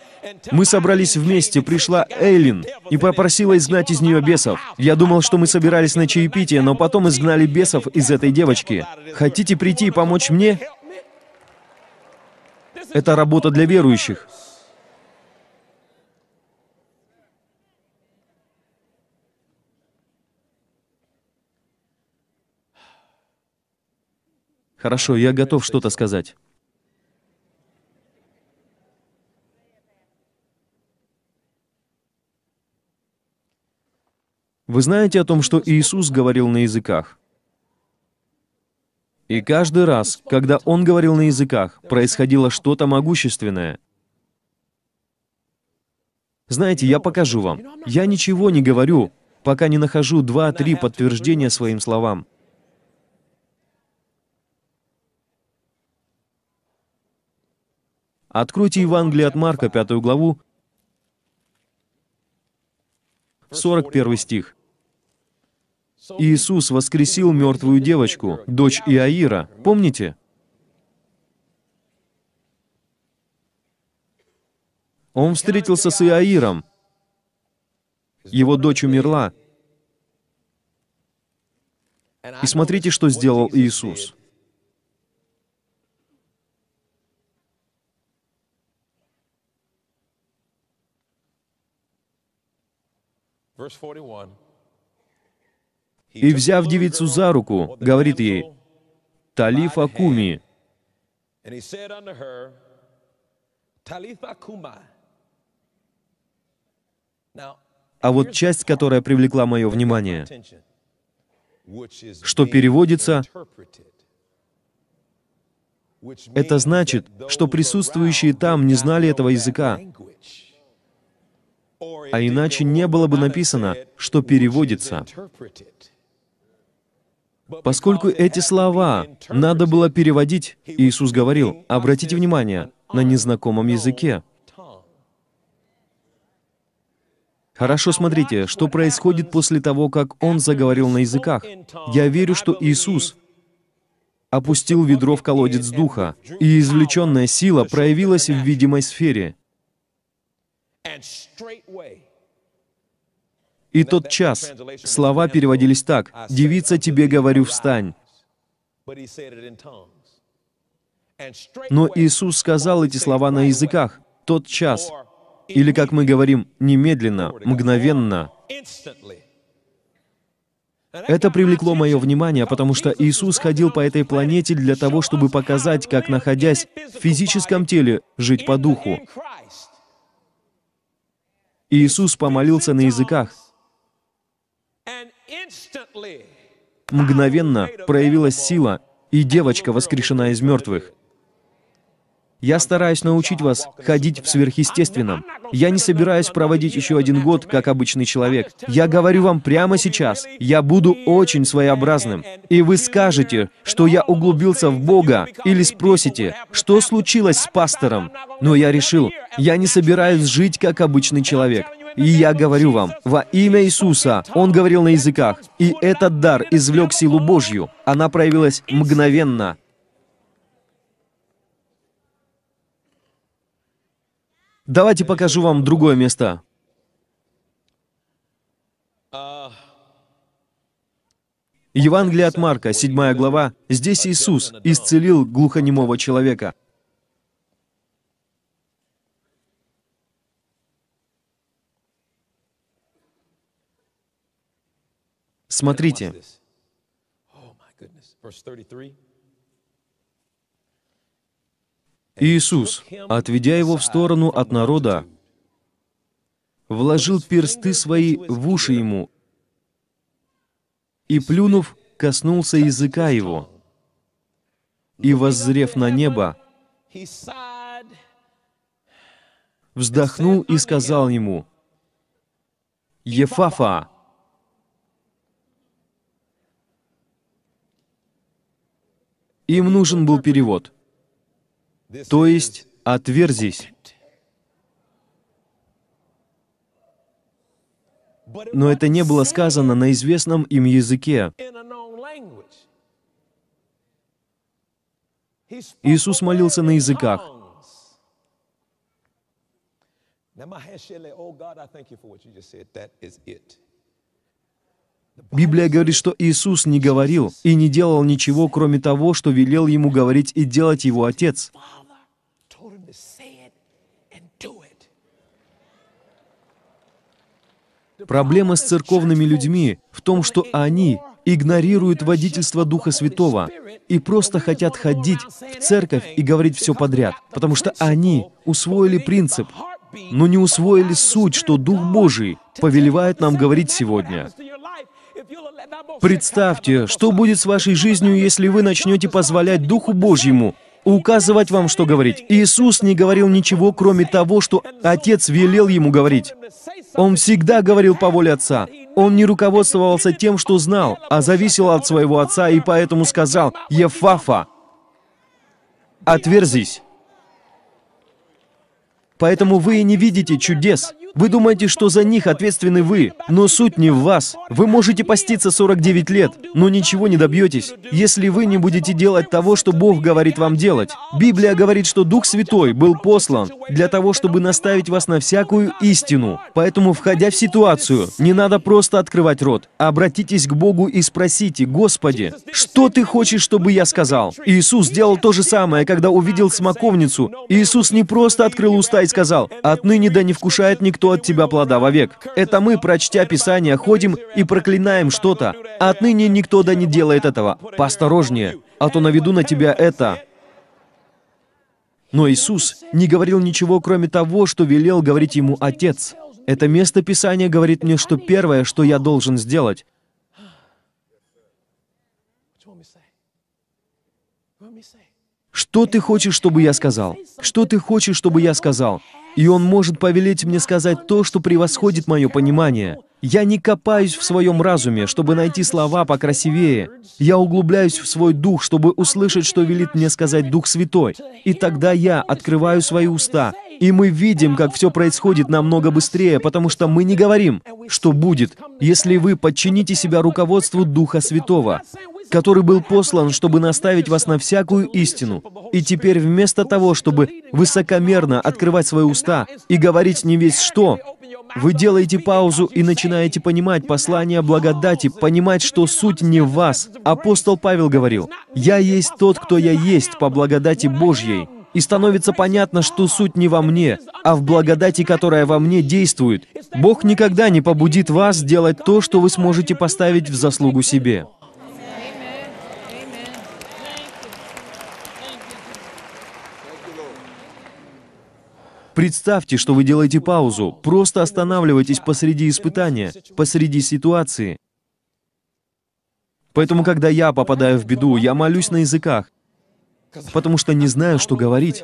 Мы собрались вместе, пришла Эйлин и попросила изгнать из нее бесов. Я думал, что мы собирались на чаепитие, но потом изгнали бесов из этой девочки. Хотите прийти и помочь мне, это работа для верующих. Хорошо, я готов что-то сказать. Вы знаете о том, что Иисус говорил на языках? И каждый раз, когда он говорил на языках, происходило что-то могущественное. Знаете, я покажу вам. Я ничего не говорю, пока не нахожу два-три подтверждения своим словам. Откройте Евангелие от Марка, пятую главу, 41 стих. Иисус воскресил мертвую девочку, дочь Иаира. Помните? Он встретился с Иаиром. Его дочь умерла. И смотрите, что сделал Иисус. Verse 41 и, взяв девицу за руку, говорит ей, «Талифа куми». А вот часть, которая привлекла мое внимание, что переводится это значит, что присутствующие там не знали этого языка. А иначе не было бы написано, что переводится. Поскольку эти слова надо было переводить, Иисус говорил, обратите внимание, на незнакомом языке. Хорошо, смотрите, что происходит после того, как он заговорил на языках. Я верю, что Иисус опустил ведро в колодец Духа, и извлеченная сила проявилась в видимой сфере. И тот час слова переводились так «Девица, тебе говорю, встань». Но Иисус сказал эти слова на языках «тот час», или, как мы говорим, «немедленно», «мгновенно». Это привлекло мое внимание, потому что Иисус ходил по этой планете для того, чтобы показать, как, находясь в физическом теле, жить по духу. Иисус помолился на языках, Мгновенно проявилась сила, и девочка воскрешена из мертвых. Я стараюсь научить вас ходить в сверхъестественном. Я не собираюсь проводить еще один год, как обычный человек. Я говорю вам прямо сейчас, я буду очень своеобразным. И вы скажете, что я углубился в Бога, или спросите, что случилось с пастором. Но я решил, я не собираюсь жить, как обычный человек. И я говорю вам, во имя Иисуса, он говорил на языках, и этот дар извлек силу Божью. Она проявилась мгновенно. Давайте покажу вам другое место. Евангелие от Марка, 7 глава, здесь Иисус исцелил глухонемого человека. Смотрите. Oh, Иисус, отведя его в сторону от народа, вложил персты свои в уши ему и, плюнув, коснулся языка его. И, воззрев на небо, вздохнул и сказал ему, «Ефафа, Им нужен был перевод. То есть «отверзись». Но это не было сказано на известном им языке. Иисус молился на языках. Now, my hand, Shelley, oh God, I thank you for what you just said. That is it. Библия говорит, что Иисус не говорил и не делал ничего, кроме того, что велел ему говорить и делать его Отец. Проблема с церковными людьми в том, что они игнорируют водительство Духа Святого и просто хотят ходить в церковь и говорить все подряд, потому что они усвоили принцип, но не усвоили суть, что Дух Божий повелевает нам говорить сегодня. Представьте, что будет с вашей жизнью, если вы начнете позволять Духу Божьему указывать вам, что говорить. Иисус не говорил ничего, кроме того, что Отец велел ему говорить. Он всегда говорил по воле Отца. Он не руководствовался тем, что знал, а зависел от своего Отца, и поэтому сказал «Ефафа, отверзись». Поэтому вы не видите чудес, вы думаете, что за них ответственны вы, но суть не в вас. Вы можете поститься 49 лет, но ничего не добьетесь, если вы не будете делать того, что Бог говорит вам делать. Библия говорит, что Дух Святой был послан для того, чтобы наставить вас на всякую истину. Поэтому, входя в ситуацию, не надо просто открывать рот. Обратитесь к Богу и спросите, «Господи, что Ты хочешь, чтобы я сказал?» Иисус сделал то же самое, когда увидел смоковницу. Иисус не просто открыл уста и сказал, «Отныне да не вкушает никто жду от тебя плода вовек. Это мы, прочтя Писание, ходим и проклинаем что-то. отныне никто да не делает этого. Поосторожнее, а то наведу на тебя это». Но Иисус не говорил ничего, кроме того, что велел говорить ему Отец. Это место Писания говорит мне, что первое, что я должен сделать, Что ты хочешь, чтобы я сказал? Что ты хочешь, чтобы я сказал? и Он может повелеть мне сказать то, что превосходит мое понимание. Я не копаюсь в своем разуме, чтобы найти слова покрасивее. Я углубляюсь в свой дух, чтобы услышать, что велит мне сказать Дух Святой. И тогда я открываю свои уста, и мы видим, как все происходит намного быстрее, потому что мы не говорим, что будет, если вы подчините себя руководству Духа Святого который был послан, чтобы наставить вас на всякую истину. И теперь вместо того, чтобы высокомерно открывать свои уста и говорить не весь что, вы делаете паузу и начинаете понимать послание благодати, понимать, что суть не в вас. Апостол Павел говорил, «Я есть тот, кто я есть по благодати Божьей». И становится понятно, что суть не во мне, а в благодати, которая во мне действует. Бог никогда не побудит вас делать то, что вы сможете поставить в заслугу себе. Представьте, что вы делаете паузу, просто останавливаетесь посреди испытания, посреди ситуации. Поэтому, когда я попадаю в беду, я молюсь на языках, потому что не знаю, что говорить.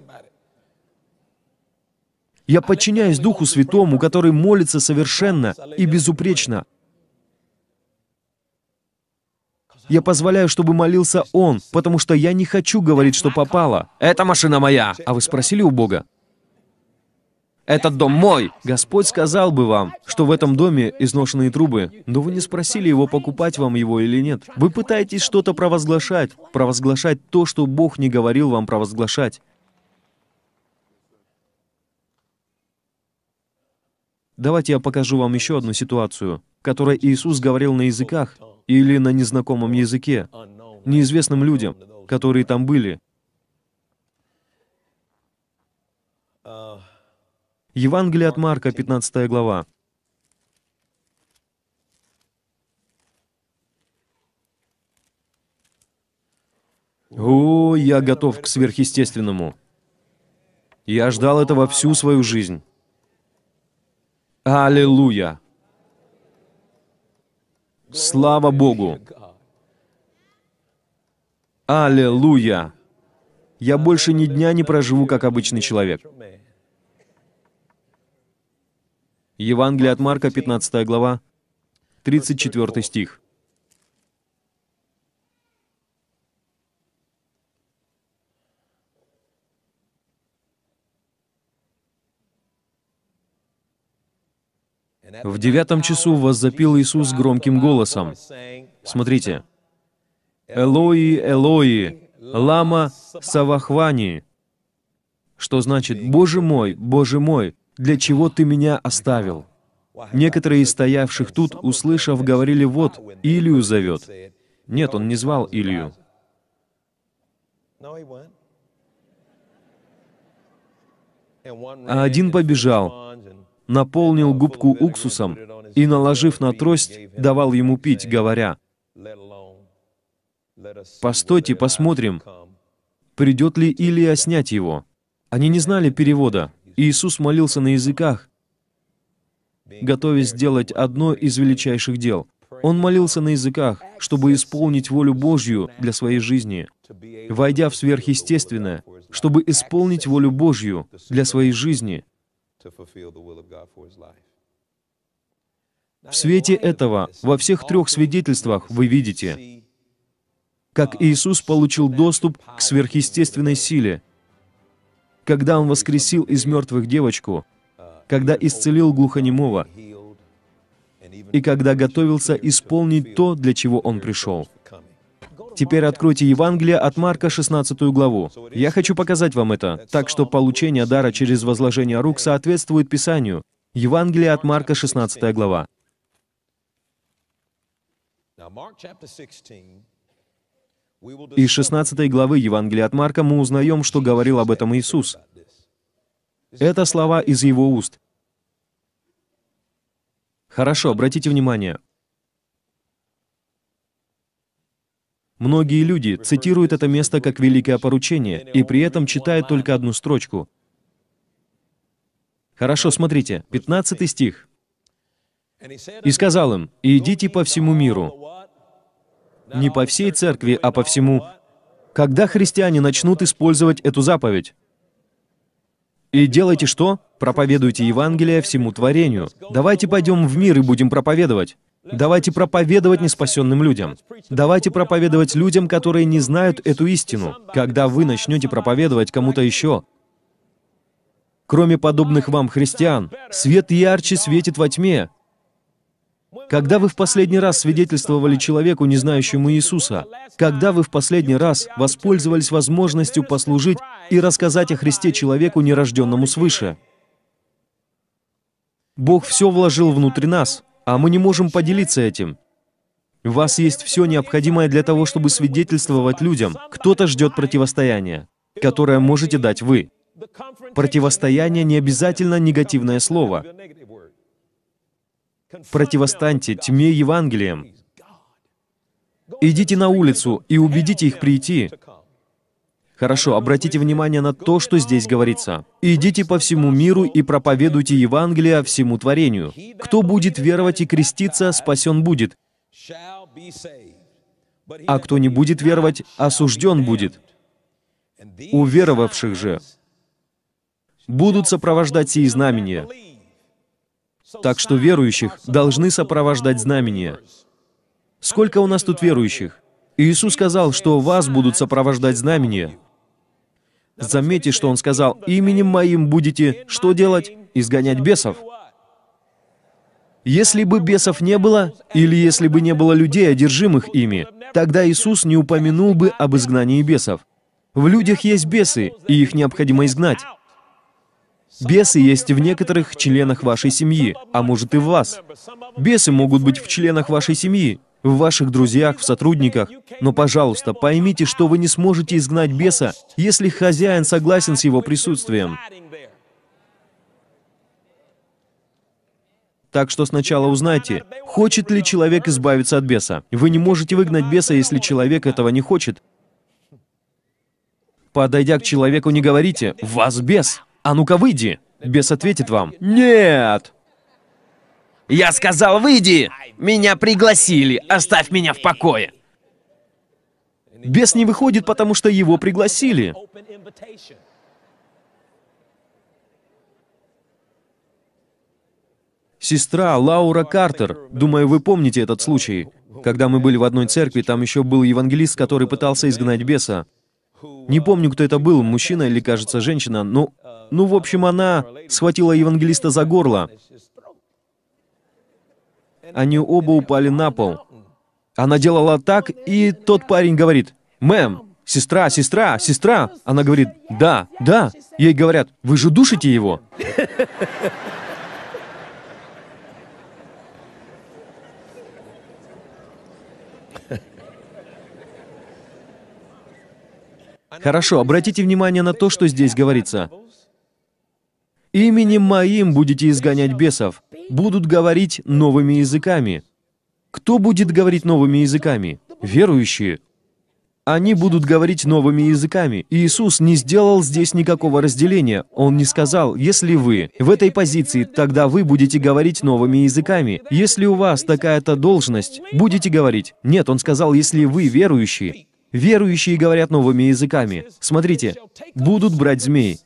Я подчиняюсь Духу Святому, который молится совершенно и безупречно. Я позволяю, чтобы молился Он, потому что я не хочу говорить, что попало. «Это машина моя!» А вы спросили у Бога? Этот дом мой! Господь сказал бы вам, что в этом доме изношенные трубы, но вы не спросили его, покупать вам его или нет. Вы пытаетесь что-то провозглашать, провозглашать то, что Бог не говорил вам провозглашать. Давайте я покажу вам еще одну ситуацию, в которой Иисус говорил на языках или на незнакомом языке, неизвестным людям, которые там были, Евангелие от Марка, 15 глава. «О, я готов к сверхъестественному. Я ждал этого всю свою жизнь. Аллилуйя! Слава Богу! Аллилуйя! Я больше ни дня не проживу, как обычный человек. Евангелие от Марка, 15 глава, 34 стих. В девятом часу воззапил Иисус громким голосом. Смотрите. «Элои, Элои, лама савахвани», что значит «Боже мой, Боже мой, для чего ты меня оставил?» Некоторые из стоявших тут, услышав, говорили, «Вот, Илью зовет». Нет, он не звал Илью. А один побежал, наполнил губку уксусом и, наложив на трость, давал ему пить, говоря, «Постойте, посмотрим, придет ли Илия снять его». Они не знали перевода. Иисус молился на языках, готовясь сделать одно из величайших дел. Он молился на языках, чтобы исполнить волю Божью для своей жизни, войдя в сверхъестественное, чтобы исполнить волю Божью для своей жизни. В свете этого, во всех трех свидетельствах вы видите, как Иисус получил доступ к сверхъестественной силе, когда Он воскресил из мертвых девочку, когда исцелил глухонемого и когда готовился исполнить то, для чего Он пришел. Теперь откройте Евангелие от Марка 16 главу. Я хочу показать вам это, так что получение дара через возложение рук соответствует Писанию. Евангелие от Марка 16 глава. Из 16 главы Евангелия от Марка мы узнаем, что говорил об этом Иисус. Это слова из его уст. Хорошо, обратите внимание. Многие люди цитируют это место как великое поручение, и при этом читают только одну строчку. Хорошо, смотрите, 15 стих. «И сказал им, идите по всему миру, не по всей церкви, а по всему. Когда христиане начнут использовать эту заповедь? И делайте что? Проповедуйте Евангелие всему творению. Давайте пойдем в мир и будем проповедовать. Давайте проповедовать неспасенным людям. Давайте проповедовать людям, которые не знают эту истину. Когда вы начнете проповедовать кому-то еще, кроме подобных вам христиан, свет ярче светит во тьме, когда вы в последний раз свидетельствовали человеку, не знающему Иисуса? Когда вы в последний раз воспользовались возможностью послужить и рассказать о Христе человеку, нерожденному свыше? Бог все вложил внутри нас, а мы не можем поделиться этим. У вас есть все необходимое для того, чтобы свидетельствовать людям. Кто-то ждет противостояния, которое можете дать вы. Противостояние не обязательно негативное слово. Противостаньте тьме Евангелием. Идите на улицу и убедите их прийти. Хорошо, обратите внимание на то, что здесь говорится. «Идите по всему миру и проповедуйте Евангелие всему творению. Кто будет веровать и креститься, спасен будет, а кто не будет веровать, осужден будет. Уверовавших же будут сопровождать сии знамения. Так что верующих должны сопровождать знамения. Сколько у нас тут верующих? Иисус сказал, что вас будут сопровождать знамения. Заметьте, что Он сказал, «Именем Моим будете что делать? Изгонять бесов». Если бы бесов не было, или если бы не было людей, одержимых ими, тогда Иисус не упомянул бы об изгнании бесов. В людях есть бесы, и их необходимо изгнать. Бесы есть в некоторых членах вашей семьи, а может и в вас. Бесы могут быть в членах вашей семьи, в ваших друзьях, в сотрудниках. Но, пожалуйста, поймите, что вы не сможете изгнать беса, если хозяин согласен с его присутствием. Так что сначала узнайте, хочет ли человек избавиться от беса. Вы не можете выгнать беса, если человек этого не хочет. Подойдя к человеку, не говорите «Вас бес!» «А ну-ка выйди!» Бес ответит вам «Нет!» Я сказал, выйди! Меня пригласили, оставь меня в покое! Бес не выходит, потому что его пригласили. Сестра Лаура Картер, думаю, вы помните этот случай. Когда мы были в одной церкви, там еще был евангелист, который пытался изгнать беса. Не помню, кто это был, мужчина или, кажется, женщина, но... Ну, в общем, она схватила евангелиста за горло. Они оба упали на пол. Она делала так, и тот парень говорит, «Мэм, сестра, сестра, сестра!» Она говорит, «Да, да!» Ей говорят, «Вы же душите его!» Хорошо, обратите внимание на то, что здесь говорится. «Именем моим будете изгонять бесов, будут говорить новыми языками». Кто будет говорить новыми языками? Верующие. Они будут говорить новыми языками. Иисус не сделал здесь никакого разделения. Он не сказал, если вы в этой позиции, тогда вы будете говорить новыми языками. Если у вас такая-то должность, будете говорить. Нет, он сказал, если вы верующие, Верующие говорят новыми языками. Смотрите, будут брать змей.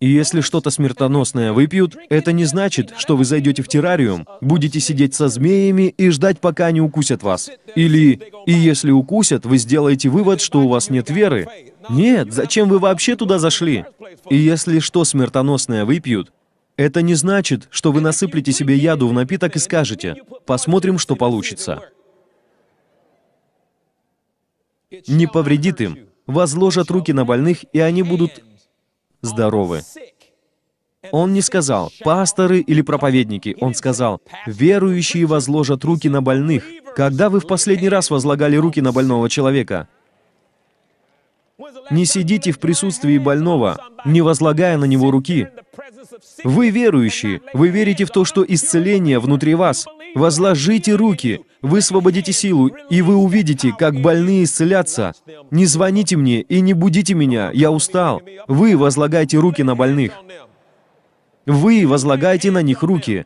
И если что-то смертоносное выпьют, это не значит, что вы зайдете в террариум, будете сидеть со змеями и ждать, пока они укусят вас. Или, и если укусят, вы сделаете вывод, что у вас нет веры. Нет, зачем вы вообще туда зашли? И если что смертоносное выпьют, это не значит, что вы насыплете себе яду в напиток и скажете, посмотрим, что получится не повредит им. Возложат руки на больных, и они будут здоровы. Он не сказал «пасторы или проповедники», он сказал «верующие возложат руки на больных». Когда вы в последний раз возлагали руки на больного человека? Не сидите в присутствии больного, не возлагая на него руки. Вы верующие, вы верите в то, что исцеление внутри вас, Возложите руки, высвободите силу, и вы увидите, как больные исцелятся. Не звоните мне и не будите меня, я устал. Вы возлагайте руки на больных. Вы возлагайте на них руки.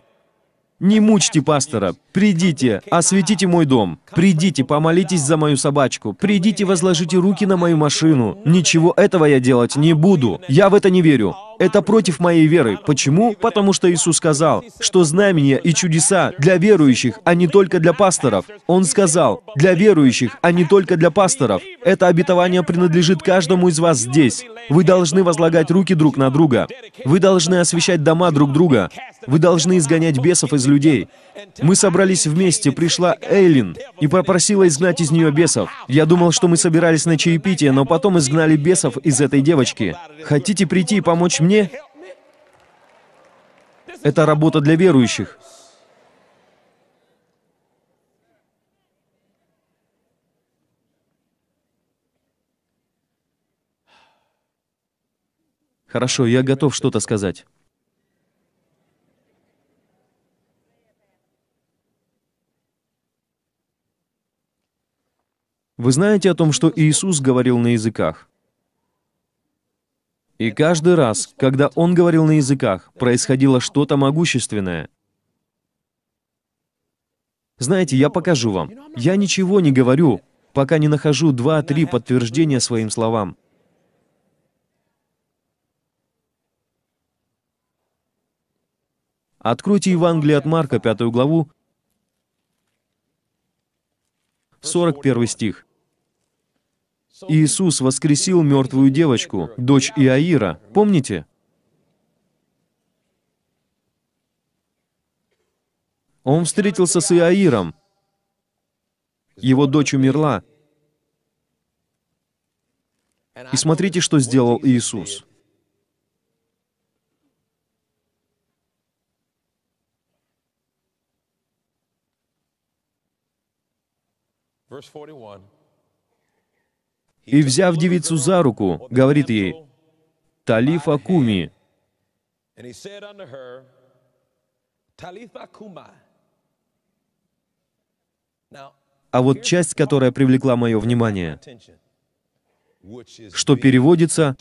Не мучьте пастора, придите, осветите мой дом, придите, помолитесь за мою собачку, придите, возложите руки на мою машину. Ничего этого я делать не буду, я в это не верю. Это против моей веры. Почему? Потому что Иисус сказал, что знамения и чудеса для верующих, а не только для пасторов. Он сказал, для верующих, а не только для пасторов. Это обетование принадлежит каждому из вас здесь. Вы должны возлагать руки друг на друга. Вы должны освещать дома друг друга. Вы должны изгонять бесов из людей. Мы собрались вместе, пришла Эйлин и попросила изгнать из нее бесов. Я думал, что мы собирались на чаепитие, но потом изгнали бесов из этой девочки. Хотите прийти и помочь мне? Это работа для верующих. Хорошо, я готов что-то сказать. Вы знаете о том, что Иисус говорил на языках? И каждый раз, когда Он говорил на языках, происходило что-то могущественное. Знаете, я покажу вам. Я ничего не говорю, пока не нахожу два-три подтверждения своим словам. Откройте Евангелие от Марка, пятую главу, 41 стих. Иисус воскресил мертвую девочку, дочь Иаира. Помните? Он встретился с Иаиром. Его дочь умерла. И смотрите, что сделал Иисус. Verse 41 и, взяв девицу за руку, говорит ей, «Талифа куми». А вот часть, которая привлекла мое внимание, что переводится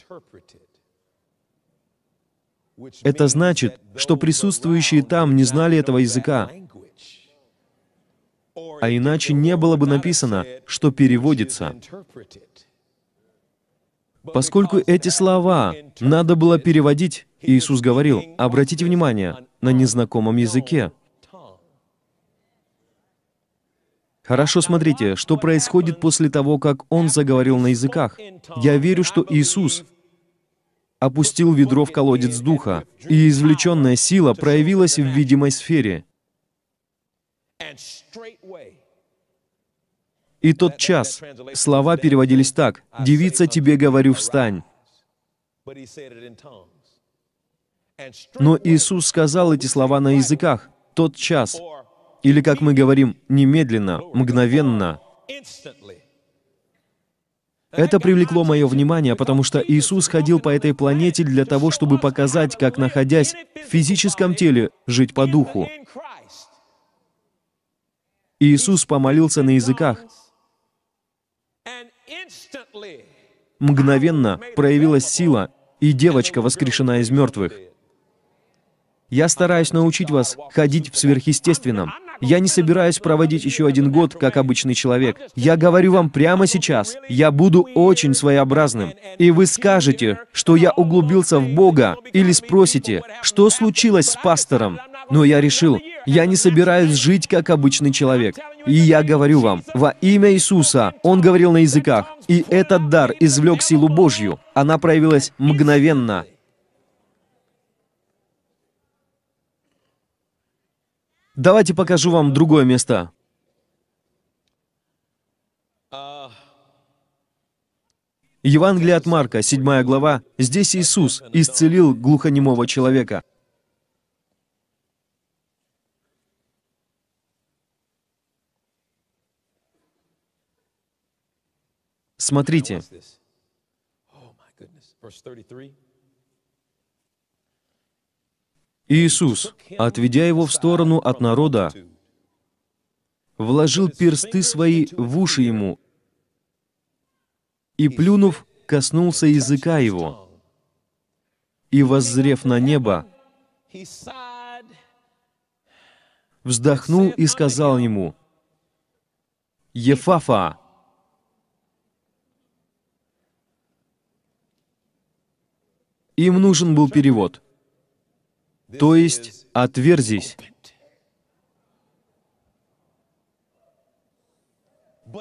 это значит, что присутствующие там не знали этого языка, а иначе не было бы написано, что переводится. Поскольку эти слова надо было переводить, Иисус говорил, обратите внимание, на незнакомом языке. Хорошо, смотрите, что происходит после того, как Он заговорил на языках. Я верю, что Иисус опустил ведро в колодец Духа, и извлеченная сила проявилась в видимой сфере. И тот час слова переводились так «Девица, тебе говорю, встань». Но Иисус сказал эти слова на языках «тот час», или, как мы говорим, «немедленно», «мгновенно». Это привлекло мое внимание, потому что Иисус ходил по этой планете для того, чтобы показать, как, находясь в физическом теле, жить по духу. Иисус помолился на языках, Мгновенно проявилась сила, и девочка воскрешена из мертвых. Я стараюсь научить вас ходить в сверхъестественном, я не собираюсь проводить еще один год, как обычный человек. Я говорю вам прямо сейчас, я буду очень своеобразным. И вы скажете, что я углубился в Бога, или спросите, что случилось с пастором. Но я решил, я не собираюсь жить как обычный человек. И я говорю вам, во имя Иисуса, он говорил на языках, и этот дар извлек силу Божью. Она проявилась мгновенно, Давайте покажу вам другое место. Евангелие от Марка, 7 глава. Здесь Иисус исцелил глухонемого человека. Смотрите. Иисус, отведя его в сторону от народа, вложил персты свои в уши ему и, плюнув, коснулся языка его. И, воззрев на небо, вздохнул и сказал ему, «Ефафа!» Им нужен был перевод — то есть «отверзись».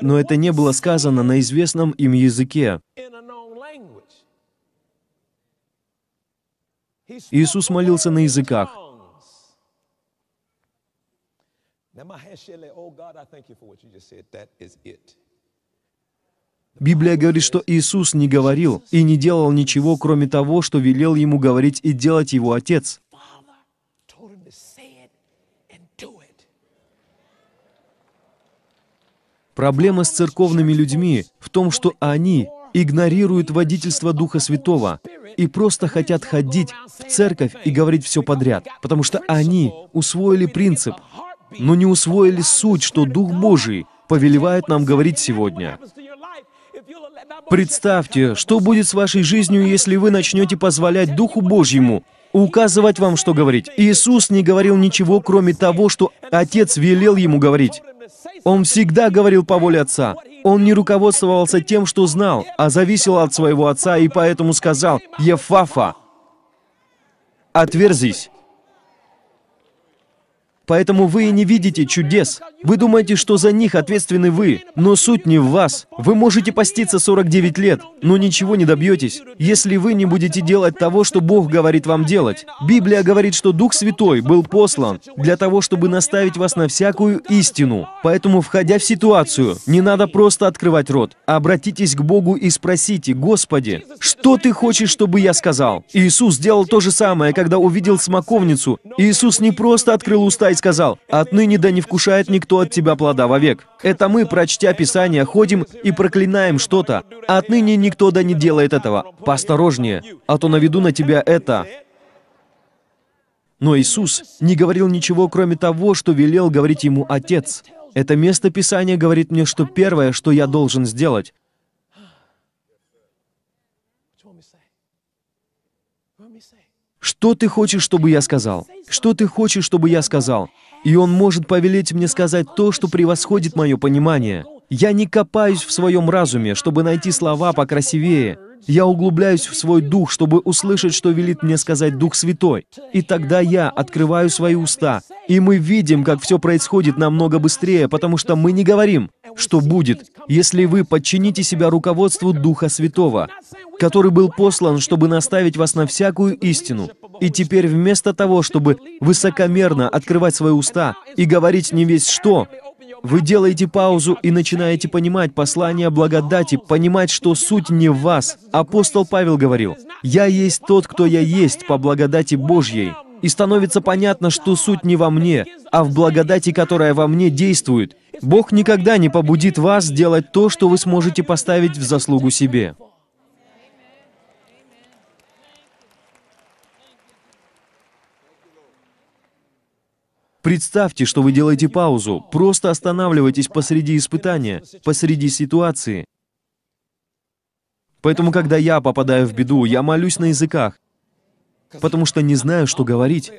Но это не было сказано на известном им языке. Иисус молился на языках. Библия говорит, что Иисус не говорил и не делал ничего, кроме того, что велел ему говорить и делать его Отец. Проблема с церковными людьми в том, что они игнорируют водительство Духа Святого и просто хотят ходить в церковь и говорить все подряд, потому что они усвоили принцип, но не усвоили суть, что Дух Божий повелевает нам говорить сегодня. Представьте, что будет с вашей жизнью, если вы начнете позволять Духу Божьему указывать вам, что говорить. Иисус не говорил ничего, кроме того, что Отец велел ему говорить. Он всегда говорил по воле Отца. Он не руководствовался тем, что знал, а зависел от своего Отца и поэтому сказал «Ефафа». «Отверзись». Поэтому вы и не видите чудес. Вы думаете, что за них ответственны вы, но суть не в вас. Вы можете поститься 49 лет, но ничего не добьетесь, если вы не будете делать того, что Бог говорит вам делать. Библия говорит, что Дух Святой был послан для того, чтобы наставить вас на всякую истину. Поэтому, входя в ситуацию, не надо просто открывать рот. Обратитесь к Богу и спросите, «Господи, что Ты хочешь, чтобы я сказал?» Иисус сделал то же самое, когда увидел смоковницу. Иисус не просто открыл уста Аллай сказал, «Отныне да не вкушает никто от тебя плода вовек». Это мы, прочтя Писание, ходим и проклинаем что-то. А отныне никто да не делает этого. Поосторожнее, а то наведу на тебя это. Но Иисус не говорил ничего, кроме того, что велел говорить ему Отец. Это место Писания говорит мне, что первое, что я должен сделать, Что ты хочешь, чтобы я сказал? Что ты хочешь, чтобы я сказал? И он может повелеть мне сказать то, что превосходит мое понимание. Я не копаюсь в своем разуме, чтобы найти слова покрасивее. Я углубляюсь в свой дух, чтобы услышать, что велит мне сказать Дух Святой. И тогда я открываю свои уста. И мы видим, как все происходит намного быстрее, потому что мы не говорим, что будет, если вы подчините себя руководству Духа Святого, который был послан, чтобы наставить вас на всякую истину. И теперь вместо того, чтобы высокомерно открывать свои уста и говорить не весь что, вы делаете паузу и начинаете понимать послание благодати, понимать, что суть не в вас. Апостол Павел говорил, «Я есть тот, кто я есть по благодати Божьей». И становится понятно, что суть не во мне, а в благодати, которая во мне действует. Бог никогда не побудит вас делать то, что вы сможете поставить в заслугу себе. Представьте, что вы делаете паузу, просто останавливаетесь посреди испытания, посреди ситуации. Поэтому, когда я попадаю в беду, я молюсь на языках, потому что не знаю, что говорить.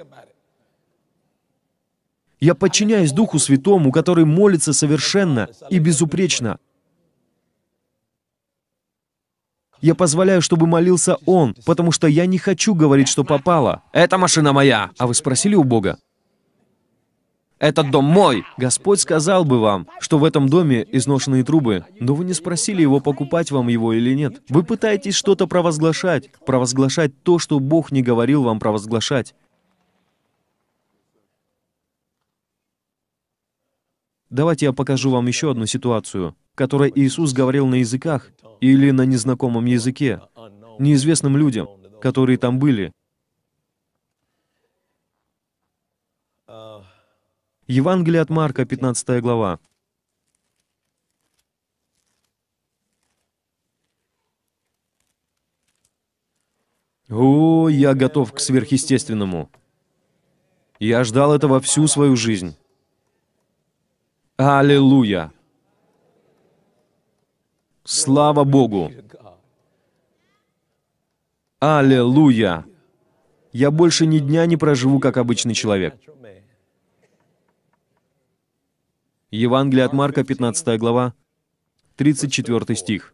Я подчиняюсь Духу Святому, который молится совершенно и безупречно. Я позволяю, чтобы молился Он, потому что я не хочу говорить, что попало. «Это машина моя!» А вы спросили у Бога? «Этот дом мой!» Господь сказал бы вам, что в этом доме изношенные трубы, но вы не спросили его, покупать вам его или нет. Вы пытаетесь что-то провозглашать, провозглашать то, что Бог не говорил вам провозглашать. Давайте я покажу вам еще одну ситуацию, в которой Иисус говорил на языках или на незнакомом языке, неизвестным людям, которые там были, Евангелие от Марка, 15 глава. О, я готов к сверхъестественному. Я ждал этого всю свою жизнь. Аллилуйя! Слава Богу! Аллилуйя! Я больше ни дня не проживу, как обычный человек. Евангелие от Марка, 15 глава, 34 стих.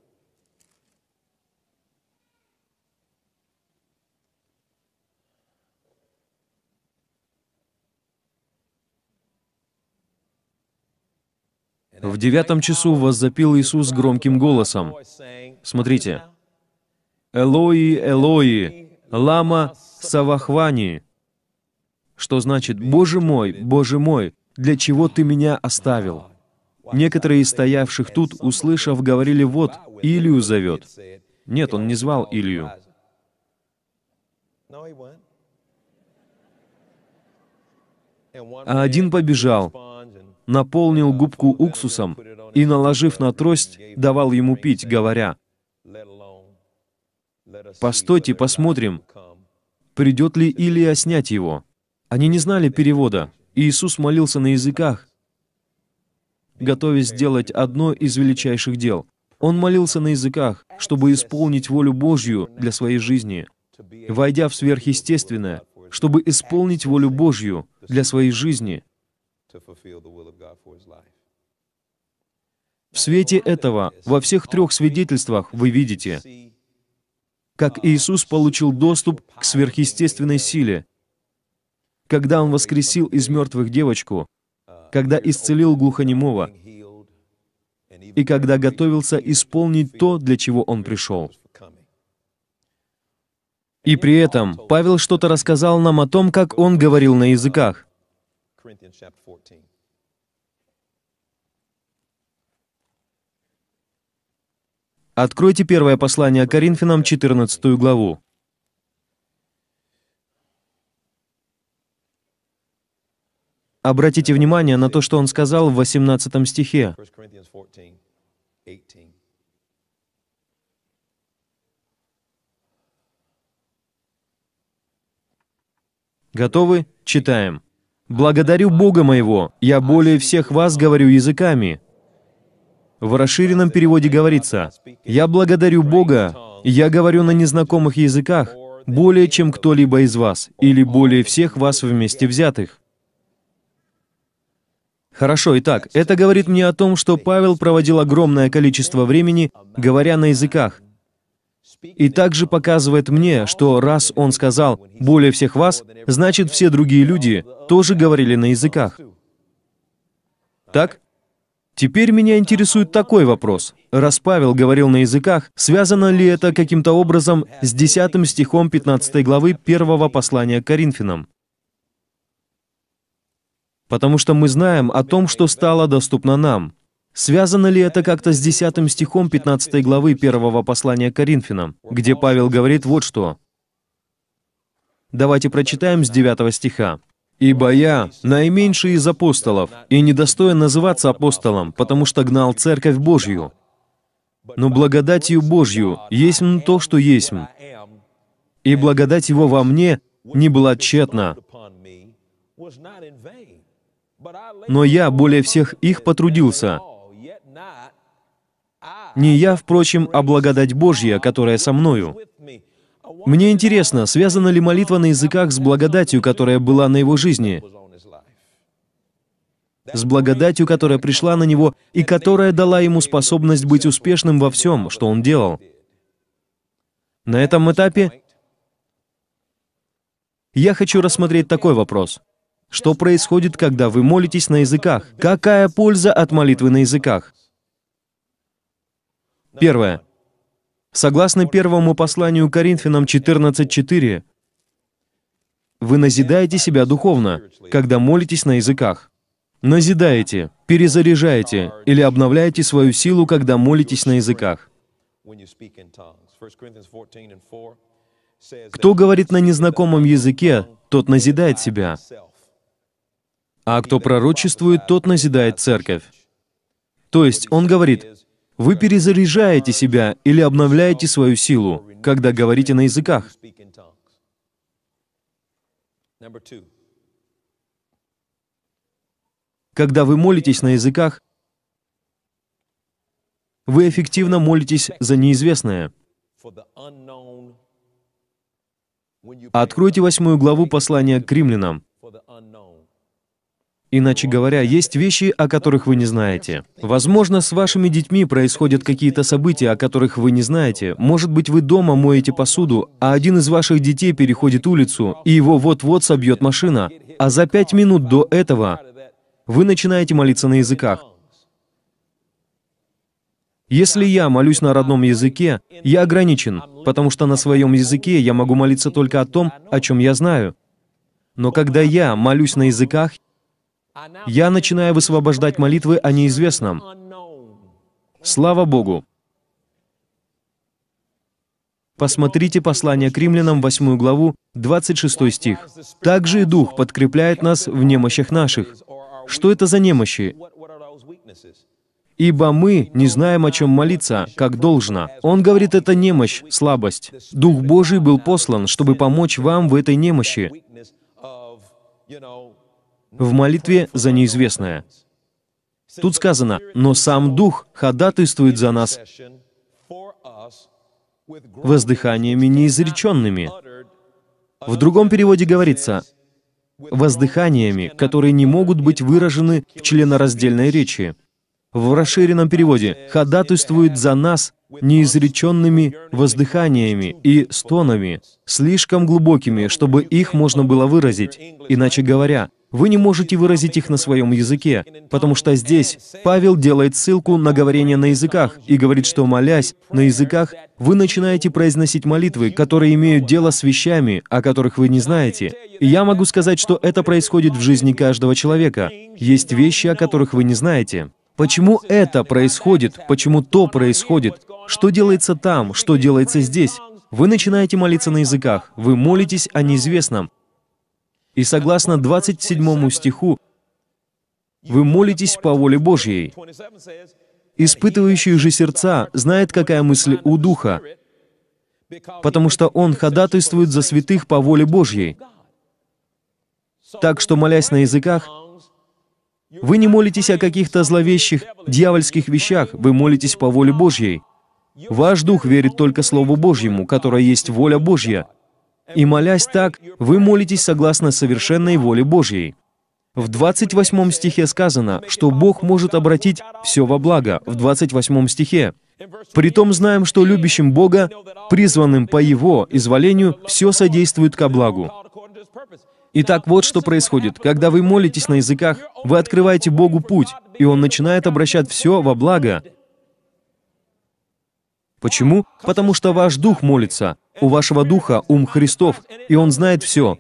В девятом часу воззапил Иисус громким голосом. Смотрите. «Элои, Элои, лама савахвани», что значит «Боже мой, Боже мой, для чего ты меня оставил?» Некоторые из стоявших тут, услышав, говорили, «Вот, Илью зовет». Нет, он не звал Илью. А один побежал, наполнил губку уксусом и, наложив на трость, давал ему пить, говоря, «Постойте, посмотрим, придет ли Илия снять его». Они не знали перевода. Иисус молился на языках, готовясь сделать одно из величайших дел. Он молился на языках, чтобы исполнить волю Божью для своей жизни, войдя в сверхъестественное, чтобы исполнить волю Божью для своей жизни. В свете этого, во всех трех свидетельствах вы видите, как Иисус получил доступ к сверхъестественной силе, когда Он воскресил из мертвых девочку, когда исцелил глухонемого и когда готовился исполнить то, для чего Он пришел. И при этом Павел что-то рассказал нам о том, как он говорил на языках. Откройте первое послание Коринфянам, 14 главу. Обратите внимание на то, что он сказал в 18 стихе. Готовы? Читаем. «Благодарю Бога моего, я более всех вас говорю языками». В расширенном переводе говорится, «Я благодарю Бога, я говорю на незнакомых языках, более чем кто-либо из вас, или более всех вас вместе взятых». Хорошо, итак, это говорит мне о том, что Павел проводил огромное количество времени, говоря на языках, и также показывает мне, что раз он сказал «более всех вас», значит, все другие люди тоже говорили на языках. Так? Теперь меня интересует такой вопрос. Раз Павел говорил на языках, связано ли это каким-то образом с 10 стихом 15 главы 1 послания к Коринфянам? потому что мы знаем о том, что стало доступно нам. Связано ли это как-то с 10 стихом 15 главы 1 послания Коринфянам, где Павел говорит вот что? Давайте прочитаем с 9 стиха. «Ибо я, наименьший из апостолов, и недостоин называться апостолом, потому что гнал Церковь Божью. Но благодатью Божью есть то, что есть. И благодать Его во мне не была тщетна». Но я более всех их потрудился. Не я, впрочем, а благодать Божья, которая со мною. Мне интересно, связана ли молитва на языках с благодатью, которая была на его жизни, с благодатью, которая пришла на него и которая дала ему способность быть успешным во всем, что он делал. На этом этапе я хочу рассмотреть такой вопрос. Что происходит, когда вы молитесь на языках? Какая польза от молитвы на языках? Первое. Согласно первому посланию Коринфянам 14.4, вы назидаете себя духовно, когда молитесь на языках. Назидаете, перезаряжаете или обновляете свою силу, когда молитесь на языках. Кто говорит на незнакомом языке, тот назидает себя, а кто пророчествует, тот назидает церковь. То есть он говорит, вы перезаряжаете себя или обновляете свою силу, когда говорите на языках. Когда вы молитесь на языках, вы эффективно молитесь за неизвестное. Откройте восьмую главу послания к римлянам. Иначе говоря, есть вещи, о которых вы не знаете. Возможно, с вашими детьми происходят какие-то события, о которых вы не знаете. Может быть, вы дома моете посуду, а один из ваших детей переходит улицу, и его вот-вот собьет машина. А за пять минут до этого вы начинаете молиться на языках. Если я молюсь на родном языке, я ограничен, потому что на своем языке я могу молиться только о том, о чем я знаю. Но когда я молюсь на языках, я начинаю высвобождать молитвы о неизвестном. Слава Богу! Посмотрите послание к римлянам, 8 главу, 26 стих. «Также и Дух подкрепляет нас в немощах наших». Что это за немощи? «Ибо мы не знаем, о чем молиться, как должно». Он говорит, это немощь, слабость. Дух Божий был послан, чтобы помочь вам в этой немощи в молитве за неизвестное. Тут сказано, «Но сам Дух ходатайствует за нас воздыханиями неизреченными». В другом переводе говорится, «воздыханиями, которые не могут быть выражены в членораздельной речи». В расширенном переводе «ходатайствует за нас неизреченными воздыханиями и стонами, слишком глубокими, чтобы их можно было выразить. Иначе говоря, вы не можете выразить их на своем языке, потому что здесь Павел делает ссылку на говорение на языках и говорит, что молясь на языках, вы начинаете произносить молитвы, которые имеют дело с вещами, о которых вы не знаете. И я могу сказать, что это происходит в жизни каждого человека. Есть вещи, о которых вы не знаете. Почему это происходит? Почему то происходит? Что делается там? Что делается здесь? Вы начинаете молиться на языках, вы молитесь о неизвестном, и согласно 27 стиху, вы молитесь по воле Божьей. Испытывающий же сердца знает, какая мысль у Духа, потому что он ходатайствует за святых по воле Божьей. Так что, молясь на языках, вы не молитесь о каких-то зловещих, дьявольских вещах, вы молитесь по воле Божьей. Ваш дух верит только Слову Божьему, которое есть воля Божья — и молясь так, вы молитесь согласно совершенной воле Божьей. В 28 стихе сказано, что Бог может обратить все во благо, в 28 стихе. Притом знаем, что любящим Бога, призванным по Его изволению, все содействует ко благу. Итак, вот что происходит. Когда вы молитесь на языках, вы открываете Богу путь, и Он начинает обращать все во благо. Почему? Потому что ваш дух молится, у вашего духа ум Христов, и Он знает все.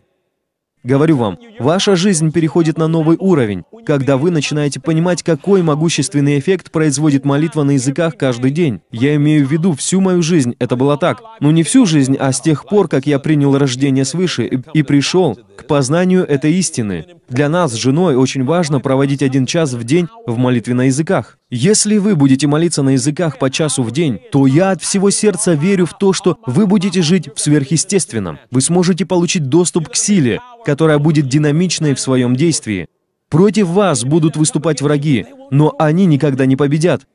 Говорю вам, ваша жизнь переходит на новый уровень, когда вы начинаете понимать, какой могущественный эффект производит молитва на языках каждый день. Я имею в виду всю мою жизнь, это было так. Но ну, не всю жизнь, а с тех пор, как я принял рождение свыше и, и пришел к познанию этой истины. Для нас с женой очень важно проводить один час в день в молитве на языках. Если вы будете молиться на языках по часу в день, то я от всего сердца верю в то, что вы будете жить в сверхъестественном. Вы сможете получить доступ к силе, которая будет динамичной в своем действии. Против вас будут выступать враги, но они никогда не победят.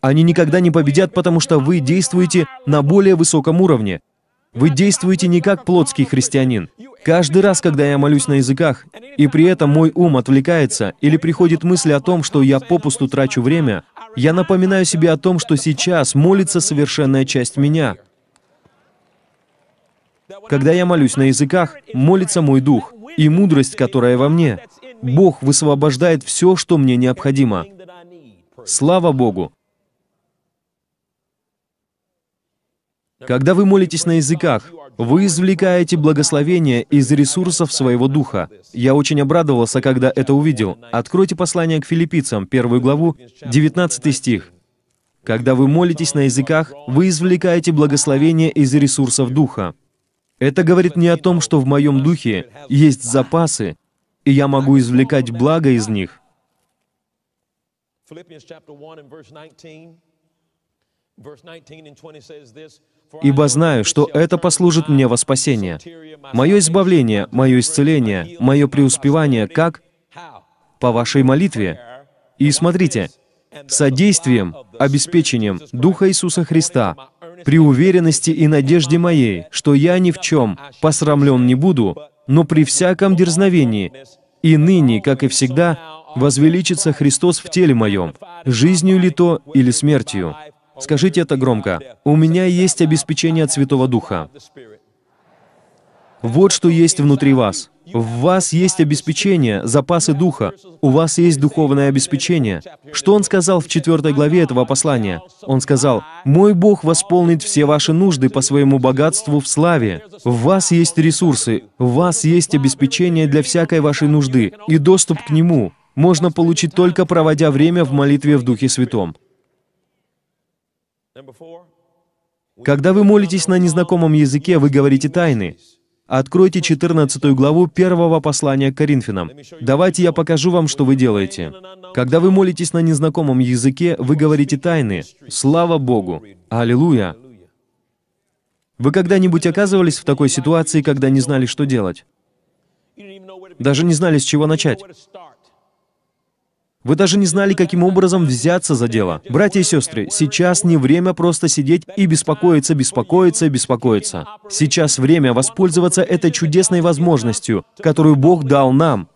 Они никогда не победят, потому что вы действуете на более высоком уровне. Вы действуете не как плотский христианин. Каждый раз, когда я молюсь на языках, и при этом мой ум отвлекается или приходит мысль о том, что я попусту трачу время, я напоминаю себе о том, что сейчас молится совершенная часть меня — когда я молюсь на языках, молится мой дух и мудрость, которая во мне. Бог высвобождает все, что мне необходимо. Слава Богу! Когда вы молитесь на языках, вы извлекаете благословение из ресурсов своего духа. Я очень обрадовался, когда это увидел. Откройте послание к филиппийцам, первую главу, 19 стих. Когда вы молитесь на языках, вы извлекаете благословение из ресурсов духа. Это говорит не о том, что в моем духе есть запасы, и я могу извлекать благо из них. Ибо знаю, что это послужит мне во спасение. Мое избавление, мое исцеление, мое преуспевание, как? По вашей молитве. И смотрите, содействием, обеспечением Духа Иисуса Христа, при уверенности и надежде моей, что я ни в чем посрамлен не буду, но при всяком дерзновении, и ныне, как и всегда, возвеличится Христос в теле моем, жизнью ли то или смертью. Скажите это громко. У меня есть обеспечение от Святого Духа. Вот что есть внутри вас. В вас есть обеспечение, запасы духа. У вас есть духовное обеспечение. Что он сказал в 4 главе этого послания? Он сказал, «Мой Бог восполнит все ваши нужды по своему богатству в славе. В вас есть ресурсы, в вас есть обеспечение для всякой вашей нужды, и доступ к нему можно получить только проводя время в молитве в Духе Святом». Когда вы молитесь на незнакомом языке, вы говорите тайны. Откройте 14 главу первого послания к Коринфянам. Давайте я покажу вам, что вы делаете. Когда вы молитесь на незнакомом языке, вы говорите тайны. Слава Богу! Аллилуйя! Вы когда-нибудь оказывались в такой ситуации, когда не знали, что делать? Даже не знали, с чего начать. Вы даже не знали, каким образом взяться за дело. Братья и сестры, сейчас не время просто сидеть и беспокоиться, беспокоиться, беспокоиться. Сейчас время воспользоваться этой чудесной возможностью, которую Бог дал нам.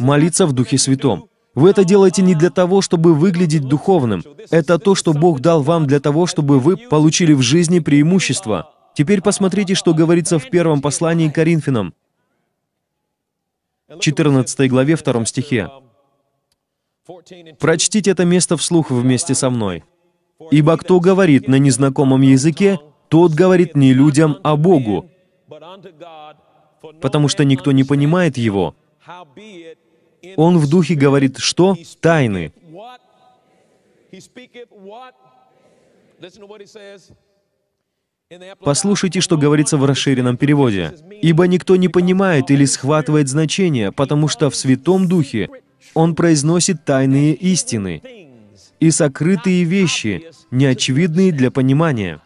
Молиться в Духе Святом. Вы это делаете не для того, чтобы выглядеть духовным. Это то, что Бог дал вам для того, чтобы вы получили в жизни преимущество. Теперь посмотрите, что говорится в первом послании к Коринфянам, 14 главе 2 стихе. Прочтите это место вслух вместе со мной. «Ибо кто говорит на незнакомом языке, тот говорит не людям, а Богу, потому что никто не понимает его. Он в духе говорит, что тайны. Послушайте, что говорится в расширенном переводе. «Ибо никто не понимает или схватывает значение, потому что в Святом Духе он произносит тайные истины и сокрытые вещи, неочевидные для понимания.